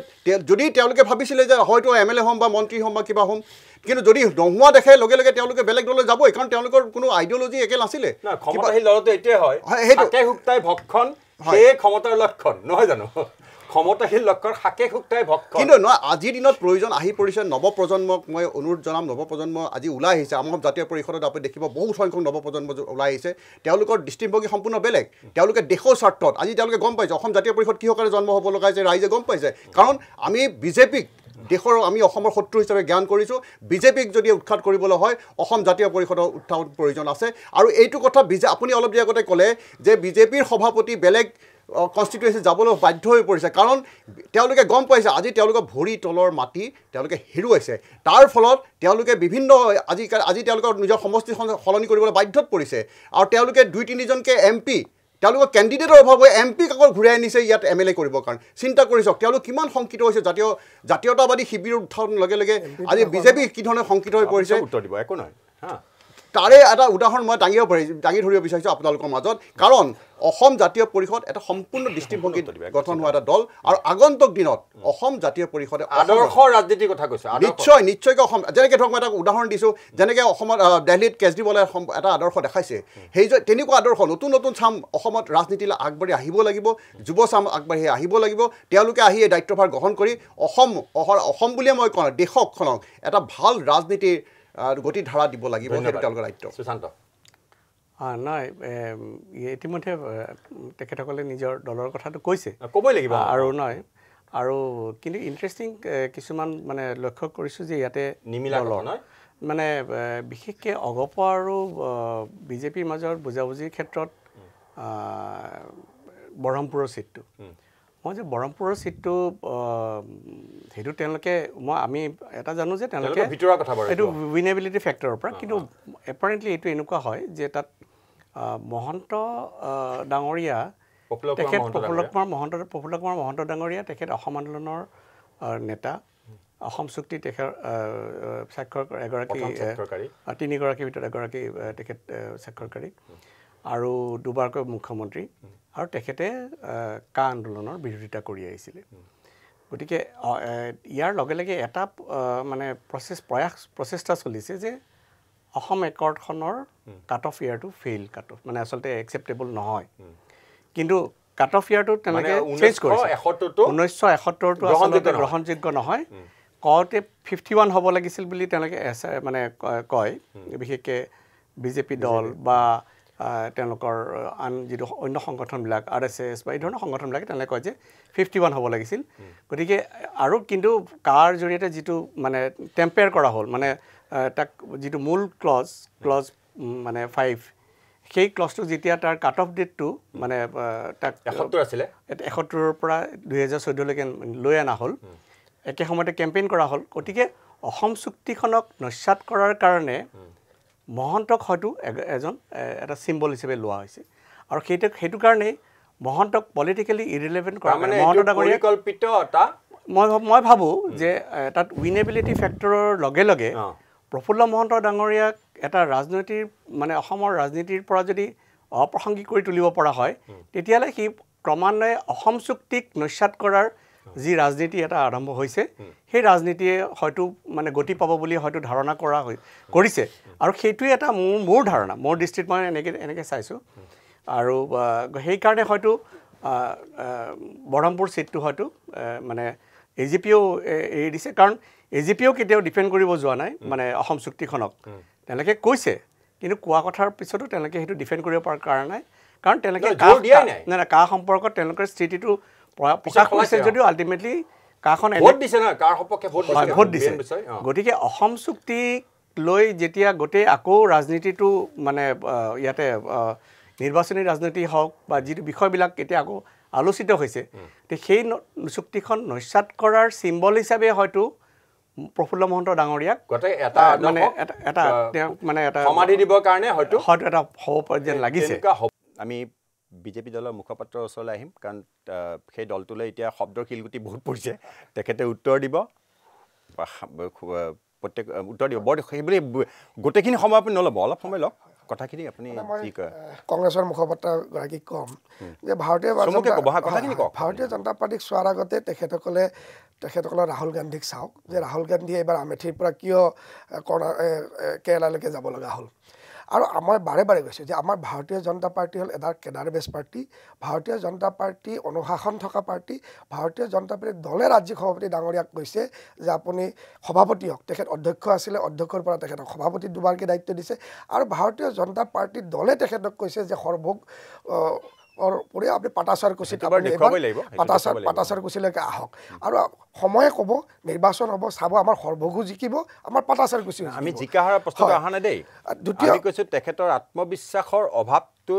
যদি তেওঁলোকে ভাবিছিলে যে হয়তো এম এল এ হ'ম বা মন্ত্ৰী হ'ম বা কিবা হ'ম কিন্তু যদি নোহোৱা দেখে লগে লগে তেওঁলোকে বেলেগ দললৈ যাবই কাৰণ তেওঁলোকৰ কোনো আইডিঅলজি একে নাছিলে কিন্তু নহয় আজিৰ দিনত প্ৰয়োজন আহি পৰিছে নৱপ্ৰজন্মক মই অনুৰোধ জনাম নৱপ্ৰজন্ম আজি ওলাই আহিছে আমাৰ জাতীয় পৰিষদত আপুনি দেখিব বহুত সংখ্যক নৱপ্ৰজন্ম ওলাই আহিছে তেওঁলোকৰ দৃষ্টিভংগী সম্পূৰ্ণ বেলেগ তেওঁলোকে দেশৰ স্বাৰ্থত আজি তেওঁলোকে গম পাইছে অসম জাতীয় পৰিষদ কিহকাৰে জন্ম হ'ব লগা হৈছে ৰাইজে গম পাইছে কাৰণ আমি বিজেপিক দেশৰ আমি অসমৰ শত্ৰু হিচাপে জ্ঞান কৰিছোঁ বিজেপিক যদি উৎখাত কৰিবলৈ হয় অসম জাতীয় পৰিষদৰ উত্থাপন প্ৰয়োজন আছে আৰু এইটো কথা বিজে আপুনি অলপ দেৰি আগতে ক'লে যে বিজেপিৰ সভাপতি বেলেগ কনষ্টিটুৱেঞ্চি যাবলৈ বাধ্য হৈ পৰিছে কাৰণ তেওঁলোকে গম পাইছে আজি তেওঁলোকৰ ভৰি তলৰ মাটি তেওঁলোকে হেৰুৱাইছে তাৰ ফলত তেওঁলোকে বিভিন্ন আজি আজি তেওঁলোকৰ নিজৰ সমষ্টিখন সলনি কৰিবলৈ বাধ্যত পৰিছে আৰু তেওঁলোকে দুই তিনিজনকে এম পি তেওঁলোকৰ কেণ্ডিডেটৰ অভাৱ হয় এম পিক আকৌ ঘূৰাই আনিছে ইয়াত এম এল এ কৰিবৰ কাৰণে চিন্তা কৰি চাওক তেওঁলোক কিমান শংকিত হৈছে জাতীয় জাতীয়তাবাদী শিবিৰ উত্থানৰ লগে লগে আজি বিজেপি কি ধৰণে শংকিত হৈ পৰিছে উত্তৰ দিব একো নহয় তাৰে এটা উদাহৰণ মই দাঙিব পাৰি দাঙি ধৰিব বিচাৰিছোঁ আপোনালোকৰ মাজত কাৰণ অসম জাতীয় পৰিষদ এটা সম্পূৰ্ণ দৃষ্টিভংগী গঠন হোৱা এটা দল আৰু আগন্তুক দিনত অসম জাতীয় পৰিষদে আদৰ্শ ৰাজনীতিৰ কথা কৈছে নিশ্চয় নিশ্চয়কৈ অসম যেনেকৈ ধৰক মই এটা উদাহৰণ দিছোঁ যেনেকৈ অসমত দেলহিত কেজৰিৱালে এটা আদৰ্শ দেখাইছে সেই যে তেনেকুৱা আদৰ্শ নতুন নতুন চাম অসমত ৰাজনীতিলৈ আগবাঢ়ি আহিব লাগিব যুৱ চাম আগবাঢ়ি আহিব লাগিব তেওঁলোকে আহি এই দায়িত্বভাৰ গ্ৰহণ কৰি অসম অহৰ অসম বুলিয়ে মই কওঁ দেশকখনক এটা ভাল ৰাজনীতিৰ গতি ধাৰা দিব লাগিব তেওঁলোকৰ দায়িত্ব সুশান্ত নাই ইতিমধ্যে তেখেতসকলে নিজৰ দলৰ কথাটো কৈছে ক'বই লাগিব আৰু নহয় আৰু কিন্তু ইণ্টাৰেষ্টিং কিছুমান মানে লক্ষ্য কৰিছোঁ যে ইয়াতে নিমিলা দলৰ মানে বিশেষকৈ অগপ আৰু বিজেপিৰ মাজৰ বুজাবুজিৰ ক্ষেত্ৰত ব্ৰহ্মপুৰৰ ছিটটো মই যে ব্ৰহ্মপুৰৰ ছিটটো সেইটো তেওঁলোকে মই আমি এটা জানো যে তেওঁলোকে সেইটো উইনেবিলিটি ফেক্টৰৰ পৰা কিন্তু এপাৰেণ্টলি এইটো এনেকুৱা হয় যে তাত মহন্ত ডাঙৰীয়া তেখেত প্ৰফুল্ল কুমাৰ মহন্ত প্ৰফুল্ল কুমাৰ মহন্ত ডাঙৰীয়া তেখেত অসম আন্দোলনৰ নেতা অসম চুক্তি তেখেত স্বাক্ষৰ এগৰাকী তিনিগৰাকীৰ ভিতৰত এগৰাকী তেখেত স্বাক্ষৰকাৰী আৰু দুবাৰকৈ মুখ্যমন্ত্ৰী আৰু তেখেতে কা আন্দোলনৰ বিৰোধিতা কৰি আহিছিলে গতিকে ইয়াৰ লগে লগে এটা মানে প্ৰচেছ প্ৰয়াস প্ৰচেষ্টা চলিছে যে অসম একৰ্ডখনৰ কাট অফ ইয়াৰটো ফেইল কাট অফ মানে আচলতে একচেপ্টেবল নহয় কিন্তু কাট অফ ইয়াৰটো তেনেকৈ ঊনৈছশ এসত্তৰটো আচলতে গ্ৰহণযোগ্য নহয় কওঁতে ফিফটি ওৱান হ'ব লাগিছিল বুলি তেওঁলোকে মানে কয় বিশেষকৈ বিজেপি দল বা তেওঁলোকৰ আন যিটো অন্য সংগঠনবিলাক আৰ এছ এছ বা এই ধৰণৰ সংগঠনবিলাকে তেওঁলোকে কয় যে ফিফটি ওৱান হ'ব লাগিছিল গতিকে আৰু কিন্তু কাৰ জৰিয়তে যিটো মানে টেম্পেয়াৰ কৰা হ'ল মানে তাক যিটো মূল ক্লজ ক্লজ মানে ফাইভ সেই ক্লজটো যেতিয়া তাৰ কাট অফ ডেটটো মানে তাক এসত্তৰ আছিলে এসত্তৰৰ পৰা দুহেজাৰ চৈধ্যলৈকে লৈ অনা হ'ল একে সময়তে কেম্পেইন কৰা হ'ল গতিকে অসম চুক্তিখনক নস্যাত কৰাৰ কাৰণে মহন্তক হয়তো এজন এটা চিম্বল হিচাপে লোৱা হৈছে আৰু সেইটো সেইটো কাৰণেই মহন্তক পলিটিকেলি ইৰিলেভেণ্ট কৰা মানে মহন্ত পৰিকল্পিত এটা মই মই ভাবোঁ যে তাত উইনেবিলিটি ফেক্টৰৰ লগে লগে প্ৰফুল্ল মহন্ত ডাঙৰীয়াক এটা ৰাজনীতিৰ মানে অসমৰ ৰাজনীতিৰ পৰা যদি অপ্ৰাসংগিক কৰি তুলিব পৰা হয় তেতিয়াহ'লে সি ক্ৰমান্বয়ে অসম চুক্তিক নস্যাত কৰাৰ যি ৰাজনীতি এটা আৰম্ভ হৈছে সেই ৰাজনীতিয়ে হয়তো মানে গতি পাব বুলি হয়তো ধাৰণা কৰা কৰিছে আৰু সেইটোৱে এটা মোৰ মোৰ ধাৰণা মোৰ দৃষ্টিত মই এনেকৈ এনেকৈ চাইছোঁ আৰু সেইকাৰণে হয়তো ব্ৰহ্মপুৰ ছিটটো হয়তো মানে এ জি পিও এৰি দিছে কাৰণ এ জি পিও কেতিয়াও ডিফেণ্ড কৰিব যোৱা নাই মানে অসম চুক্তিখনক তেওঁলোকে কৈছে কিন্তু কোৱা কথাৰ পিছতো তেওঁলোকে সেইটো ডিফেণ্ড কৰিব পৰা কাৰণে নাই কাৰণ তেওঁলোকে কা সম্পৰ্কত তেওঁলোকৰ স্থিতিটো প্ৰকাশ কৰিছে যদিও আল্টিমেটলি কাখন ভোট দিছে গতিকে অসম চুক্তিক লৈ যেতিয়া গোটেই আকৌ ৰাজনীতিটো মানে ইয়াতে নিৰ্বাচনী ৰাজনীতি হওক বা যিটো বিষয়বিলাক এতিয়া আকৌ আলোচিত হৈছে সেই চুক্তিখন নস্যাত কৰাৰ চিম্বল হিচাপে হয়তো প্ৰফুল্ল মহন্ত ডাঙৰীয়াক মানে এটা তেওঁক মানে এটা সমাধি দিবৰ কাৰণে হয়তো হয়তো এটা হ'ব যেন লাগিছে আমি বিজেপি দলৰ মুখপাত্ৰৰ ওচৰলৈ আহিম কাৰণ সেই দলটোলৈ এতিয়া শব্দৰ শিলগুটি বহুত পৰিছে তেখেতে উত্তৰ দিব প্ৰত্যেক উত্তৰ দিব বৰ সেইবুলি গোটেইখিনি সময় আপুনি নল'ব অলপ সময় লওক কথাখিনি আপুনি কি কয় কংগ্ৰেছৰ মুখপাত্ৰগৰাকীক ক'ম যে ভাৰতীয় ভাৰতীয় জনতা পাৰ্টীক চোৱাৰ আগতে তেখেতসকলে তেখেতসকলে ৰাহুল গান্ধীক চাওক যে ৰাহুল গান্ধীয়ে এইবাৰ আমেথিৰ পৰা কিয় কৰ্ণা কেৰেলালৈকে যাব লগা হ'ল আৰু আমাৰ বাৰে বাৰে গৈছে যে আমাৰ ভাৰতীয় জনতা পাৰ্টি হ'ল এডাল কেডাৰবেছ পাৰ্টি ভাৰতীয় জনতা পাৰ্টি অনুশাসন থকা পাৰ্টি ভাৰতীয় জনতা পাৰ্টি দলে ৰাজ্যিক সভাপতি ডাঙৰীয়াক কৈছে যে আপুনি সভাপতি হওক তেখেত অধ্যক্ষ আছিলে অধ্যক্ষৰ পৰা তেখেতক সভাপতি দুবাৰকৈ দায়িত্ব দিছে আৰু ভাৰতীয় জনতা পাৰ্টি দলে তেখেতক কৈছে যে সৰ্ব পৰি আপুনি পাটাচাৰ কুচি পাটাচাৰ পাটাচাৰ কুচিলৈকে আহক আৰু সময়ে ক'ব নিৰ্বাচন হ'ব চাব আমাৰ সৰ্বঘু জিকিব আমাৰ পাটাচাৰ কুচি আমি জিকা হাৰৰ প্ৰশ্ন অহা নাই দেই দ্বিতীয় কৈছোঁ তেখেতৰ আত্মবিশ্বাসৰ অভাৱ তো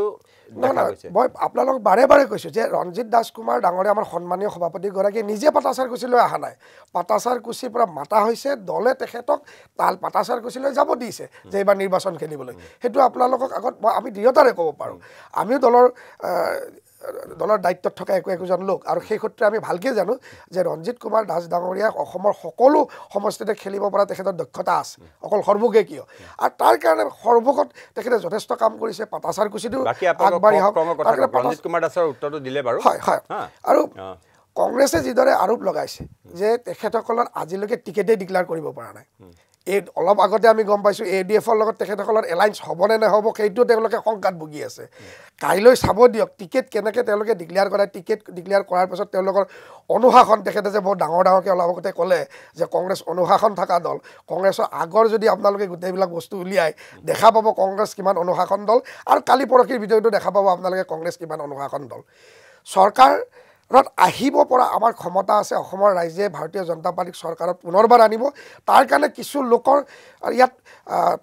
মই আপোনালোকক বাৰে বাৰে কৈছোঁ যে ৰঞ্জিত দাস কুমাৰ ডাঙৰে আমাৰ সন্মানীয় সভাপতিগৰাকীয়ে নিজে পাটাচাৰ লৈ অহা নাই পাটাচাৰ কুচিৰ পৰা মাতা হৈছে দলে তেখেতক তাল পাটাচাৰ লৈ যাব দিছে যে এইবাৰ নিৰ্বাচন খেলিবলৈ সেইটো আপোনালোকক আগত মই আমি দৃঢ়তাৰে ক'ব পাৰোঁ আমিও দলৰ দলৰ দায়িত্বত থকা একো একোজন লোক আৰু সেই সূত্ৰে আমি ভালকৈ জানো যে ৰঞ্জিত কুমাৰ দাস ডাঙৰীয়াক অসমৰ সকলো সমষ্টিতে খেলিব পৰা তেখেতৰ দক্ষতা আছে অকল সৰ্ভোগে কিয় আৰু তাৰ কাৰণে সৰ্ভোগত তেখেতে যথেষ্ট কাম কৰিছে পাতাচাৰ কুচিটো আগবাঢ়ি হওক দিলে বাৰু হয় হয় আৰু কংগ্ৰেছে যিদৰে আৰোপ লগাইছে যে তেখেতসকলৰ আজিলৈকে টিকেটেই ডিক্লেয়াৰ কৰিব পৰা নাই এই অলপ আগতে আমি গম পাইছোঁ এ ডি এফৰ লগত তেখেতসকলৰ এলায়েন্স হ'বনে নহ'ব সেইটো তেওঁলোকে শংকাত ভুগি আছে কাইলৈ চাব দিয়ক টিকেট কেনেকৈ তেওঁলোকে ডিক্লেয়াৰ কৰে টিকেট ডিক্লেয়াৰ কৰাৰ পিছত তেওঁলোকৰ অনুশাসন তেখেতে যে বৰ ডাঙৰ ডাঙৰকৈ অলপ আগতে ক'লে যে কংগ্ৰেছ অনুশাসন থকা দল কংগ্ৰেছৰ আগৰ যদি আপোনালোকে গোটেইবিলাক বস্তু উলিয়াই দেখা পাব কংগ্ৰেছ কিমান অনুশাসন দল আৰু কালি পৰহিৰ ভিতৰতো দেখা পাব আপোনালোকে কংগ্ৰেছ কিমান অনুশাসন দল চৰকাৰ আহিব পৰা আমাৰ ক্ষমতা আছে অসমৰ ৰাইজে ভাৰতীয় জনতা পাৰ্টীক চৰকাৰত পুনৰবাৰ আনিব তাৰ কাৰণে কিছু লোকৰ ইয়াত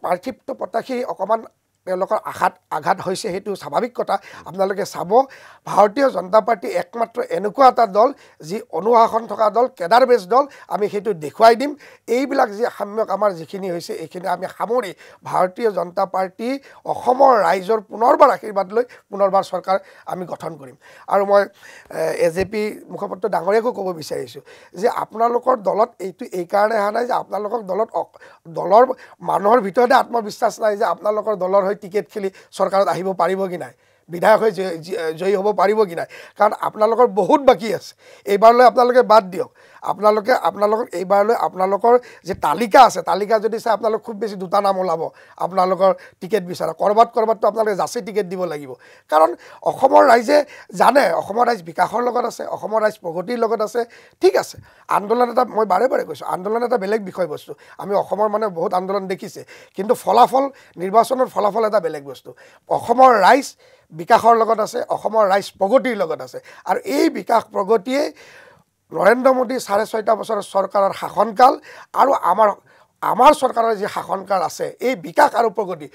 পাৰ্থিৱটো প্ৰত্যাশী অকণমান তেওঁলোকৰ আঘাত আঘাত হৈছে সেইটো স্বাভাৱিক কথা আপোনালোকে চাব ভাৰতীয় জনতা পাৰ্টী একমাত্ৰ এনেকুৱা এটা দল যি অনুশাসন থকা দল কেডাৰবেছ দল আমি সেইটো দেখুৱাই দিম এইবিলাক যি সাম্যক আমাৰ যিখিনি হৈছে এইখিনি আমি সামৰি ভাৰতীয় জনতা পাৰ্টী অসমৰ ৰাইজৰ পুনৰবাৰ আশীৰ্বাদ লৈ পুনৰবাৰ চৰকাৰ আমি গঠন কৰিম আৰু মই এ জে পি মুখপাত্ৰ ডাঙৰীয়াকো ক'ব বিচাৰিছোঁ যে আপোনালোকৰ দলত এইটো এইকাৰণে অহা নাই যে আপোনালোকক দলত দলৰ মানুহৰ ভিতৰতে আত্মবিশ্বাস নাই যে আপোনালোকৰ দলৰ হয় টিকেট খেলি চৰকাৰত আহিব পাৰিব কি নাই বিধায়ক হৈ জয়ী হ'ব পাৰিব কি নাই কাৰণ আপোনালোকৰ বহুত বাকী আছে এইবাৰলৈ আপোনালোকে বাদ দিয়ক আপোনালোকে আপোনালোকক এইবাৰলৈ আপোনালোকৰ যি তালিকা আছে তালিকা যদি চাই আপোনালোক খুব বেছি দুটা নাম ওলাব আপোনালোকৰ টিকেট বিচৰা ক'ৰবাত ক'ৰবাততো আপোনালোকে জাচি টিকেট দিব লাগিব কাৰণ অসমৰ ৰাইজে জানে অসমৰ ৰাইজ বিকাশৰ লগত আছে অসমৰ ৰাইজ প্ৰগতিৰ লগত আছে ঠিক আছে আন্দোলন এটা মই বাৰে বাৰে কৈছোঁ আন্দোলন এটা বেলেগ বিষয়বস্তু আমি অসমৰ মানে বহুত আন্দোলন দেখিছে কিন্তু ফলাফল নিৰ্বাচনৰ ফলাফল এটা বেলেগ বস্তু অসমৰ ৰাইজ বিকাশৰ লগত আছে অসমৰ ৰাইজ প্ৰগতিৰ লগত আছে আৰু এই বিকাশ প্ৰগতিয়ে নৰেন্দ্ৰ মোদী চাৰে ছয়টা বছৰৰ চৰকাৰৰ শাসনকাল আৰু আমাৰ আমাৰ চৰকাৰৰ যি শাসনকাল আছে এই বিকাশ আৰু প্ৰগতি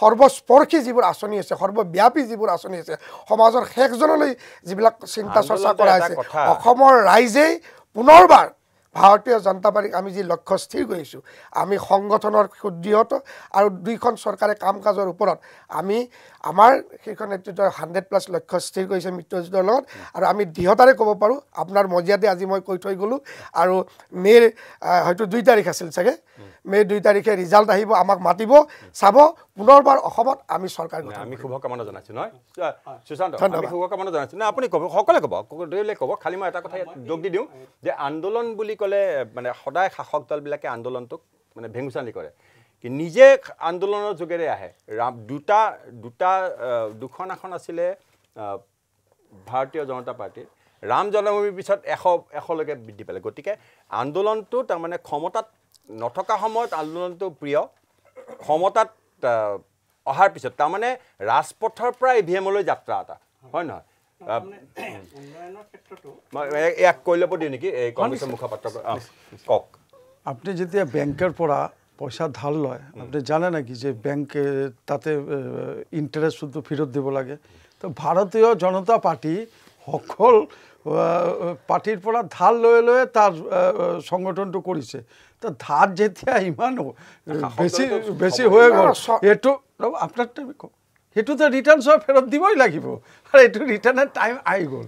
সৰ্বস্পৰ্শী যিবোৰ আঁচনি আছে সৰ্বব্যাপী যিবোৰ আঁচনি আছে সমাজৰ শেষজনলৈ যিবিলাক চিন্তা চৰ্চা কৰা হৈছে অসমৰ ৰাইজেই পুনৰবাৰ ভাৰতীয় জনতা পাৰ্টীক আমি যি লক্ষ্য স্থিৰ কৰিছোঁ আমি সংগঠনৰ সুদৃঢ় আৰু দুইখন চৰকাৰে কাম কাজৰ ওপৰত আমি আমাৰ সেইখন নেতৃত্বই হাণ্ড্ৰেড প্লাছ লক্ষ্য স্থিৰ কৰিছে মিত্ৰজোঁটৰ লগত আৰু আমি দৃঢ়তাৰে ক'ব পাৰোঁ আপোনাৰ মৰ্যাদাই আজি মই কৈ থৈ গ'লোঁ আৰু মে'ৰ হয়তো দুই তাৰিখ আছিল চাগে মে'ৰ দুই তাৰিখে ৰিজাল্ট আহিব আমাক মাতিব চাব পুনৰবাৰ অসমত আমি চৰকাৰ আমি শুভকামনা জনাইছোঁ নহয় সুশান্ত আমি শুভকামনা জনাইছোঁ নহয় আপুনি ক'ব সকলোৱে ক'ব দুয়োলৈ ক'ব খালি মই এটা কথা ইয়াত যোগ দি দিওঁ যে আন্দোলন বুলি ক'লে মানে সদায় শাসক দলবিলাকে আন্দোলনটোক মানে ভেঙুচালি কৰে নিজে আন্দোলনৰ যোগেৰে আহে ৰাম দুটা দুটা দুখন আসন আছিলে ভাৰতীয় জনতা পাৰ্টীৰ ৰাম জনমভূমিৰ পিছত এশ এশলৈকে বৃদ্ধি পালে গতিকে আন্দোলনটো তাৰমানে ক্ষমতাত নথকা সময়ত আন্দোলনটো প্ৰিয় ক্ষমতাত অহাৰ পিছত তাৰমানে ৰাজপথৰ পৰা ই ভি এমলৈ যাত্ৰা এটা হয় নহয় কৈ ল'ব দিওঁ নেকি এই কংগ্ৰেছৰ মুখপাত্ৰ কওক আপুনি যেতিয়া বেংকৰ পৰা পয়সা ধার লয় আপনি জানে নাকি যে ব্যাংকে তাতে ইন্টারেস্ট শুধু ফেরত দিব লাগে তো ভারতীয় জনতা পার্টি সকল পার্টির পৰা ধার লয়ে লয়ে তার সংগঠনটো কৰিছে তো ধার যেতিয়া ইমান বেছি বেছি হয়ে গ'ল এইটো আপনারটা টাইমে সেইটোতো ৰিটাৰ্ণ সব ফেৰত দিবই লাগিব আৰু এইটো ৰিটাৰ্ণৰ টাইম আহি গ'ল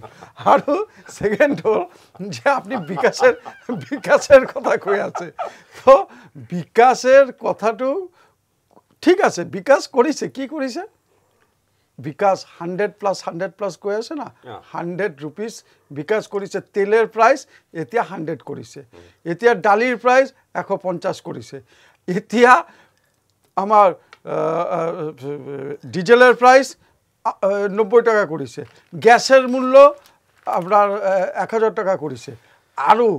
আৰু ছেকেণ্ড হ'ল যে আপুনি বিকাশের বিকাশের কথা কৈ আছে তো বিকাশের কথাটো ঠিক আছে বিকাশ কৰিছে কি কৰিছে বিকাশ হাণ্ড্ৰেড প্লাছ হাণ্ড্ৰেড প্লাছ কৈ আছে না হাণ্ড্ৰেড হ্যাঁ। রুপিস বিকাশ কৰিছে তেলৰ প্রাইস এতিয়া হাণ্ড্ৰেড কৰিছে এতিয়া দালিৰ প্রাইস এশ পঞ্চাছ কৰিছে এতিয়া আমাৰ ডিজেলের প্রাইস নব্বই টাকা করেছে গ্যাসের মূল্য আপনার এক হাজার টাকা করেছে আরও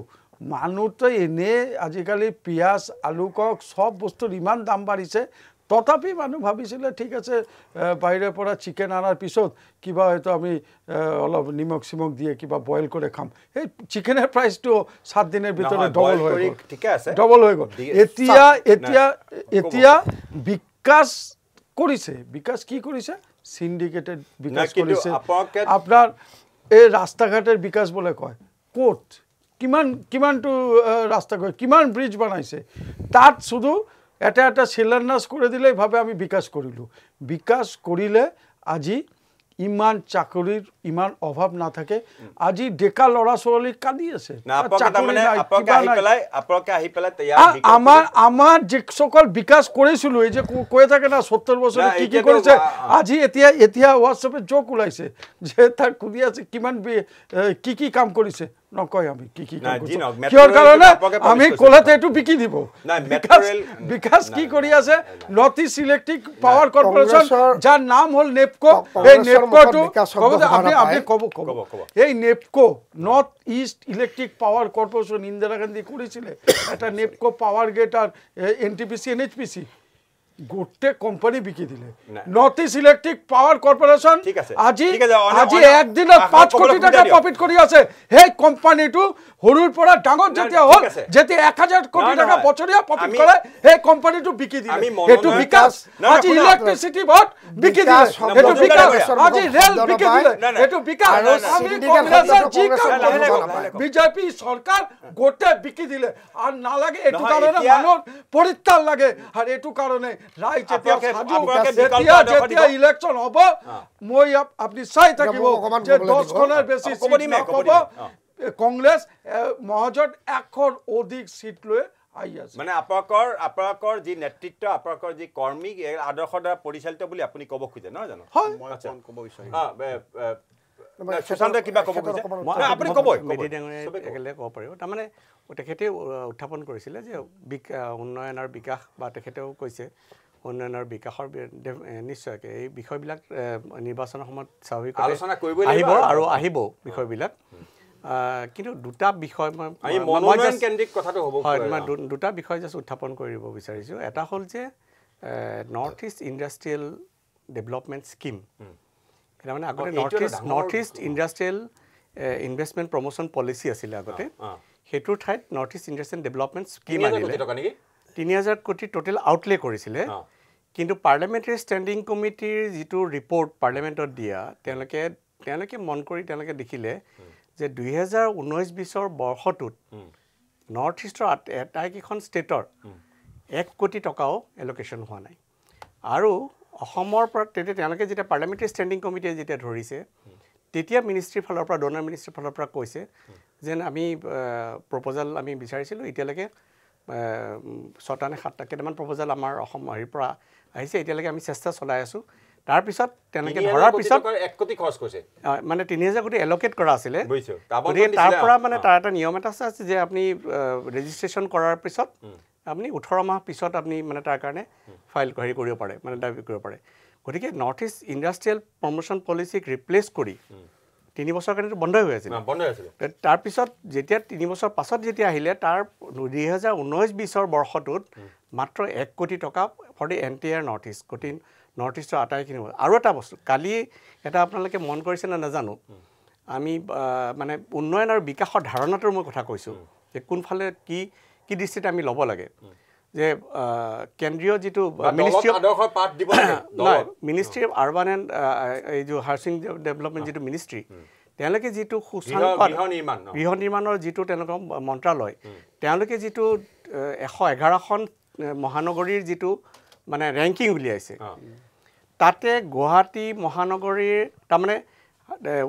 মানুষ তো এনে আজিকালি পিঁয়াজ আলু কক সব বস্তুর ইমান দাম বাড়িছে তথাপি মানুহ ভাবিছিলে ঠিক আছে বাহিৰৰ পৰা চিকেন অনাৰ পিছত কিবা হয়তো আমি অলপ নিমখ চিমখ দিয়ে কিবা বইল কৰি খাম সেই চিকেনের প্ৰাইচটো সাত দিনের ভিতৰত ডবল হৈ গ'ল ঠিক আছে ডবল হৈ গ'ল এতিয়া এতিয়া এতিয়া বিকাশ করেছে বিকাশ কি করেছে সিন্ডিকেটের বিকাশ করেছে আপনার এই রাস্তাঘাটের বিকাশ বলে কয় কোর্ট কিমান কিমানটো রাস্তা কয় কিমান ব্রিজ বানাইছে তাত শুধু এটা এটা শিলান্যাস করে দিলেই ভাবে আমি বিকাশ করিল বিকাশ করিলে আজি ইমান চাকৰিৰ ইমান অভাব না থাকে আজি ডেকা লড়া ছোৱালী কান্দি আছে আমাৰ আমাৰ যিসকল বিকাশ কৰিছিলো এই যে কৈ থাকে না সত্তৰ বছৰ কি কি কৰিছে আজি এতিয়া এতিয়া হোৱাটছএপে যোগ ওলাইছে যে তাৰ খুদি আছে কিমান কি কি কাম কৰিছে নকয় আমি কি কি কিহৰ কাৰণে আমি ক'লেতে এইটো বিকি দিব বিকাশ কি কৰি আছে North East Electric Power Corporation যাৰ নাম হ'ল নেপকো এই নেপকোটো আপুনি আপুনি ক'ব ক'ব এই NEEPCO North East Electric Power Corporation Indira Gandhi কৰিছিলে এটা নেপকো পাৱাৰ গেট আৰু N T P C N H P C গোটে কোম্পানি বিকি দিলে North East Electric Power Corporation আজি আজি একদিন পাঁচ কোটি টাকা প্রফিট করে আছে সেই কোম্পানিটু সরুর পর ডর যেটা হল যেটা এক হাজার কোটি টাকা বছরিয়া প্রফিট করে সেই কোম্পানিটু বিকি দিলে এটু বিকাশ আজি ইলেকট্রিসিটি বোর্ড বিকি দিলে এটু বিকাশ আজি রেল বিকি দিলে এটু বিকাশ বিজেপি সরকার গোটে বিকি দিলে আর না লাগে এটু কারণে মানুষ পরিত্রাণ লাগে আর এটু কারণে কংগ্ৰেছ অধিক চিট লৈ আহি আছে মানে যি যি নেতৃত্ব কৰ্মী আদৰ্শ দ্বাৰা পৰিচালিত বুলি আপুনি কব খোজে নহয় জানো হয় সুশান্তে কিবা ক'ব খুজিছে আপুনি ক'ব পাৰিব তাৰমানে তেখেতে উত্থাপন কৰিছিলে যে উন্নয়নৰ বিকাশ বা তেখেতেও কৈছে উন্নয়নৰ বিকাশৰ নিশ্চয়কৈ এই বিষয়বিলাক নিৰ্বাচনৰ সময়ত স্বাভাৱিক আহিব আৰু আহিব বিষয়বিলাক কিন্তু দুটা বিষয় হয় মই দুটা বিষয় জাষ্ট উত্থাপন কৰিব বিচাৰিছোঁ এটা হ'ল যে North East industrial development scheme এটা মানে আগতে North East North East industrial investment promotion policy আছিলে আগতে সেইটোৰ ঠাইত North East industrial development scheme আনিলে তিনি হাজাৰ কোটি ট'টেল আউটলে কৰিছিলে কিন্তু পাৰ্লিয়ামেণ্টেৰী ষ্টেণ্ডিং কমিটিৰ যিটো ৰিপৰ্ট পাৰ্লিয়ামেণ্টত দিয়া তেওঁলোকে তেওঁলোকে মন কৰি তেওঁলোকে দেখিলে যে দুহেজাৰ ঊনৈছ বিছৰ বৰ্ষটোত নৰ্থ ইষ্টৰ আটাইকেইখন ষ্টেটৰ এক কোটি টকাও এলোকেশ্যন হোৱা নাই আৰু অসমৰ পৰা তেতিয়া তেওঁলোকে যেতিয়া পাৰ্লিয়ামেণ্টেৰী ষ্টেণ্ডিং কমিটিয়ে যেতিয়া ধৰিছে তেতিয়া মিনিষ্ট্ৰীৰ ফালৰ পৰা ডনাৰ মিনিষ্ট্ৰীৰ ফালৰ পৰা কৈছে যেন আমি প্ৰপজেল আমি বিচাৰিছিলোঁ এতিয়ালৈকে ছটা নে সাতটা কেইটামান প্ৰপজেল আমাৰ অসম হেৰিৰ পৰা আহিছে এতিয়ালৈকে আমি চেষ্টা চলাই আছোঁ তাৰপিছত তেনেকৈ ধৰাৰ পিছত মানে তিনি হাজাৰ কোটি এলকেট কৰা আছিলে গতিকে তাৰ পৰা মানে তাৰ এটা নিয়ম এটা আছে যে আপুনি ৰেজিষ্ট্ৰেশ্যন কৰাৰ পিছত আপুনি ওঠৰ মাহ পিছত আপুনি মানে তাৰ কাৰণে ফাইল হেৰি কৰিব পাৰে মানে দাবী কৰিব পাৰে গতিকে নৰ্থ ইষ্ট ইণ্ডাষ্ট্ৰিয়েল প্ৰমোশ্যন পলিচিক ৰিপ্লেচ কৰি তিনি বছৰ কাৰণেতো বন্ধই হৈ আছিল তাৰপিছত যেতিয়া তিনি বছৰ পাছত যেতিয়া আহিলে তাৰ দুহেজাৰ ঊনৈছ বিছৰ বৰ্ষটোত মাত্ৰ এক কোটি টকা for the R North East গতি নৰ্থ ইষ্টৰ আটাইখিনি আৰু এটা বস্তু কালি এটা আপোনালোকে মন কৰিছে নে নাজানো আমি মানে উন্নয়ন আৰু বিকাশৰ ধাৰণাটোৰ মই কথা কৈছোঁ যে কোনফালে কি কি দৃষ্টিত আমি ল'ব লাগে যে কেন্দ্ৰীয় যিটো ministry ministry of urban and এই যিটো হাউচিং ডেভেলপমেণ্ট যিটো মিনিষ্ট্ৰী তেওঁলোকে যিটো গৃহ নিৰ্মাণৰ যিটো তেওঁলোকৰ মন্ত্ৰালয় তেওঁলোকে যিটো এশ এঘাৰখন মহানগৰীৰ যিটো মানে ৰেংকিং উলিয়াইছে তাতে গুৱাহাটী মহানগৰীৰ তাৰমানে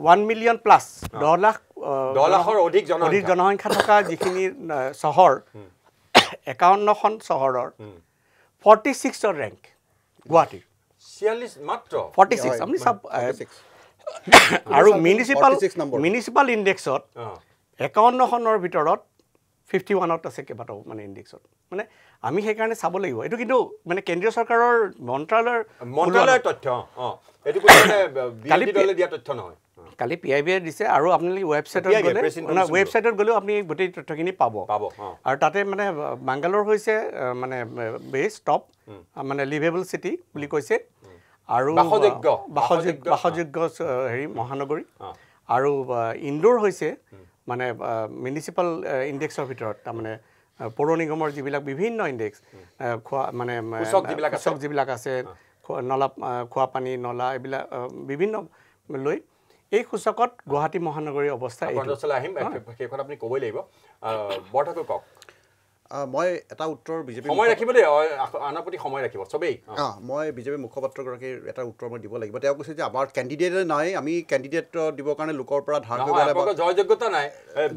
ওৱান মিলিয়ন প্লাছ দহ লাখ অধিক জনসংখ্যা থকা যিখিনি চহৰ একাৱন্নখন চহৰৰ ফৰ্টি ছিক্সৰ ৰেংক গুৱাহাটীৰ আৰু মিউনিচিপাল মিউনিচিপাল ইণ্ডেক্সত একাৱন্নখনৰ ভিতৰত ফিফটি ওৱানত আছে কেইবাটাও মানে ইণ্ডেক্সত মানে আমি সেইকাৰণে চাব লাগিব এইটো কিন্তু মানে কেন্দ্ৰীয় চৰকাৰৰ মন্ত্ৰালয়ৰ মন্ত্ৰালয়ৰ তথ্য অঁ এইটো দিয়া তথ্য নহয় কালি পি আই বি আই দিছে আৰু আপোনালোকে ৱেবছাইটত গ'লে ৱেবছাইটত গ'লেও আপুনি গোটেই তথ্যখিনি পাব পাব আৰু তাতে মানে বাংগালোৰ হৈছে মানে বেষ্ট টপ মানে লিভেবল চিটি বুলি কৈছে আৰু বাসযোগ্য হেৰি মহানগৰী আৰু ইন্দোৰ হৈছে মানে মিউনিচিপাল ইণ্ডেক্সৰ ভিতৰত তাৰমানে পৌৰ নিগমৰ যিবিলাক বিভিন্ন ইণ্ডেক্স খোৱা মানে যিবিলাক যিবিলাক আছে নলা খোৱা পানী নলা এইবিলাক বিভিন্ন লৈ এই সূচকত গুৱাহাটী মহানগৰীৰ অৱস্থা আহিম সেইখন আপুনি ক'বই লাগিব বৰঠাকুৰ কওক মই এটা উত্তৰ বিজেপি সময় ৰাখিব দেই আনৰ প্ৰতি সময় ৰাখিব চবেই অঁ মই বিজেপিৰ মুখপাত্ৰগৰাকীৰ এটা উত্তৰ মই দিব লাগিব তেওঁ কৈছে যে আমাৰ কেণ্ডিডেট নাই আমি কেণ্ডিডেট দিবৰ কাৰণে লোকৰ পৰা ধাৰ কৰিব লাগিব জয়যোগ্যতা নাই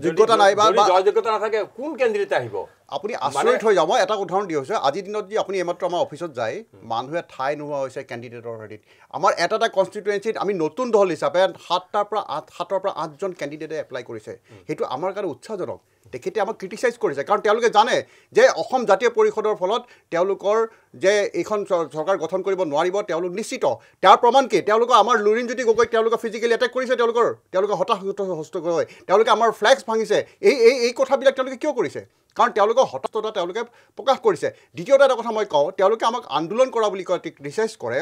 যোগ্যতা নাই বা জয়যোগ্যতা নাথাকে কোন কেণ্ডিডেট আহিব আপুনি আচৰিত হৈ যাব মই এটা উদাহৰণ দি হৈছে আজিৰ দিনত যদি আপুনি এইমাত্ৰ আমাৰ অফিচত যায় মানুহে ঠাই নোহোৱা হৈছে কেণ্ডিডেটৰ হেৰিত আমাৰ এটা এটা কনষ্টিটুৱেঞ্চিত আমি নতুন দল হিচাপে সাতটাৰ পৰা আঠ সাতৰ পৰা আঠজন কেণ্ডিডেটে এপ্লাই কৰিছে সেইটো আমাৰ কাৰণে উৎসাহজনক তেখেতে আমাক ক্ৰিটিচাইজ কৰিছে কাৰণ তেওঁলোকে জানে যে অসম জাতীয় পৰিষদৰ ফলত তেওঁলোকৰ যে এইখন চৰকাৰ গঠন কৰিব নোৱাৰিব তেওঁলোক নিশ্চিত তাৰ প্ৰমাণ কি তেওঁলোকৰ আমাৰ লুৰিণজ্যোতি গগৈক তেওঁলোকে ফিজিকেলি এটেক কৰিছে তেওঁলোকৰ তেওঁলোকে হতাশ হস্ত হয় তেওঁলোকে আমাৰ ফ্লেগছ ভাঙিছে এই এই কথাবিলাক তেওঁলোকে কিয় কৰিছে কাৰণ তেওঁলোকৰ হতাশতা তেওঁলোকে প্ৰকাশ কৰিছে দ্বিতীয়তে এটা কথা মই কওঁ তেওঁলোকে আমাক আন্দোলন কৰা বুলি কয় ৰিচাৰ্জ কৰে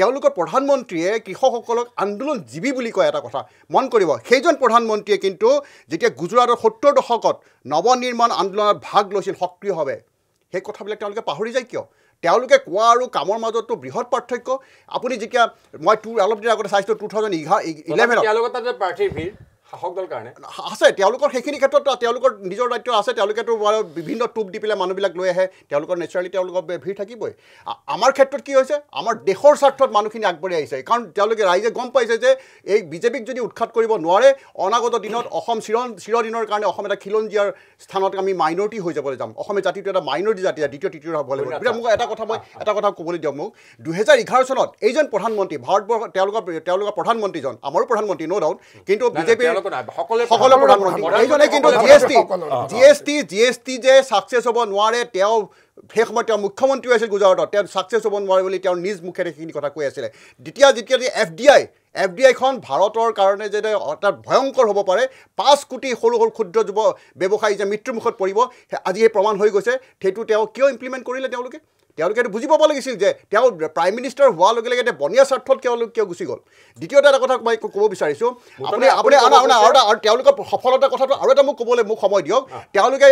তেওঁলোকৰ প্ৰধানমন্ত্ৰীয়ে কৃষকসকলক আন্দোলন জীৱি বুলি কয় এটা কথা মন কৰিব সেইজন প্ৰধানমন্ত্ৰীয়ে কিন্তু যেতিয়া গুজৰাটৰ সত্তৰ দশকত নৱ নিৰ্মাণ আন্দোলনত ভাগ লৈছিল সক্ৰিয়ভাৱে সেই কথাবিলাক তেওঁলোকে পাহৰি যায় কিয় তেওঁলোকে কোৱা আৰু কামৰ মাজতো বৃহৎ পাৰ্থক্য আপুনি যেতিয়া মই টু অলপ দিনৰ আগতে চাইছিলোঁ টু থাউজেণ্ড ইঘাৰ ইলেভেনত শাসক দল কাৰণে আছে তেওঁলোকৰ সেইখিনি ক্ষেত্ৰত তেওঁলোকৰ নিজৰ দায়িত্ব আছে তেওঁলোকেতো বিভিন্ন টোপ দি পেলাই মানুহবিলাক লৈ আহে তেওঁলোকৰ নেচাৰেলি তেওঁলোকৰ ভিৰ থাকিবই আমাৰ ক্ষেত্ৰত কি হৈছে আমাৰ দেশৰ স্বাৰ্থত মানুহখিনি আগবাঢ়ি আহিছে কাৰণ তেওঁলোকে ৰাইজে গম পাইছে যে এই বিজেপিক যদি উৎখাত কৰিব নোৱাৰে অনাগত দিনত অসম চিৰ চিৰদিনৰ কাৰণে অসম এটা খিলঞ্জীয়াৰ স্থানত আমি মাইনৰিটি হৈ যাবলৈ যাম অসমীয়া জাতিটো এটা মাইনৰিটি জাতি দ্বিতীয় তৃতীয় হ'ব লাগিব এতিয়া মোক এটা কথা মই এটা কথা ক'বলৈ দিয়ক মোক দুহেজাৰ এঘাৰ চনত এইজন প্ৰধানমন্ত্ৰী ভাৰতবৰ্ষ তেওঁলোকৰ তেওঁলোকৰ প্ৰধানমন্ত্ৰীজন আমাৰো প্ৰধানমন্ত্ৰী ন' ডাউট কিন্তু বিজেপিৰ সকলে কিন্তু G S T G S T যে চাকচেছ হ'ব নোৱাৰে তেওঁ সেই সময়ত তেওঁ মুখ্যমন্ত্ৰী আছিল গুজৰাটত তেওঁ ছাকচেছ হ'ব নোৱাৰে বুলি তেওঁ নিজ মুখেৰে সেইখিনি কথা কৈ আছিলে দ্বিতীয় যেতিয়া যে F D I F D আইখন ভাৰতৰ কাৰণে যে এটা ভয়ংকৰ হ'ব পাৰে পাঁচ কোটি সৰু সৰু ক্ষুদ্ৰ যুৱ ব্যৱসায়ী যে মৃত্যুমুখত পৰিব আজি সেই প্ৰমাণ হৈ গৈছে সেইটো তেওঁ কিয় ইমপ্লিমেণ্ট কৰিলে তেওঁলোকে তেওঁলোকে এইটো বুজি পাব লাগিছিল যে তেওঁ প্ৰাইম মিনিষ্টাৰ হোৱাৰ লগে লগে এতিয়া বনীয়া স্বাৰ্থত তেওঁলোক কিয় গুচি গ'ল দ্বিতীয়তে এটা কথা মই ক'ব বিচাৰিছোঁ আপুনি আপুনি আৰু এটা আৰু তেওঁলোকৰ সফলতাৰ কথাটো আৰু এটা মোক ক'বলৈ মোক সময় দিয়ক তেওঁলোকে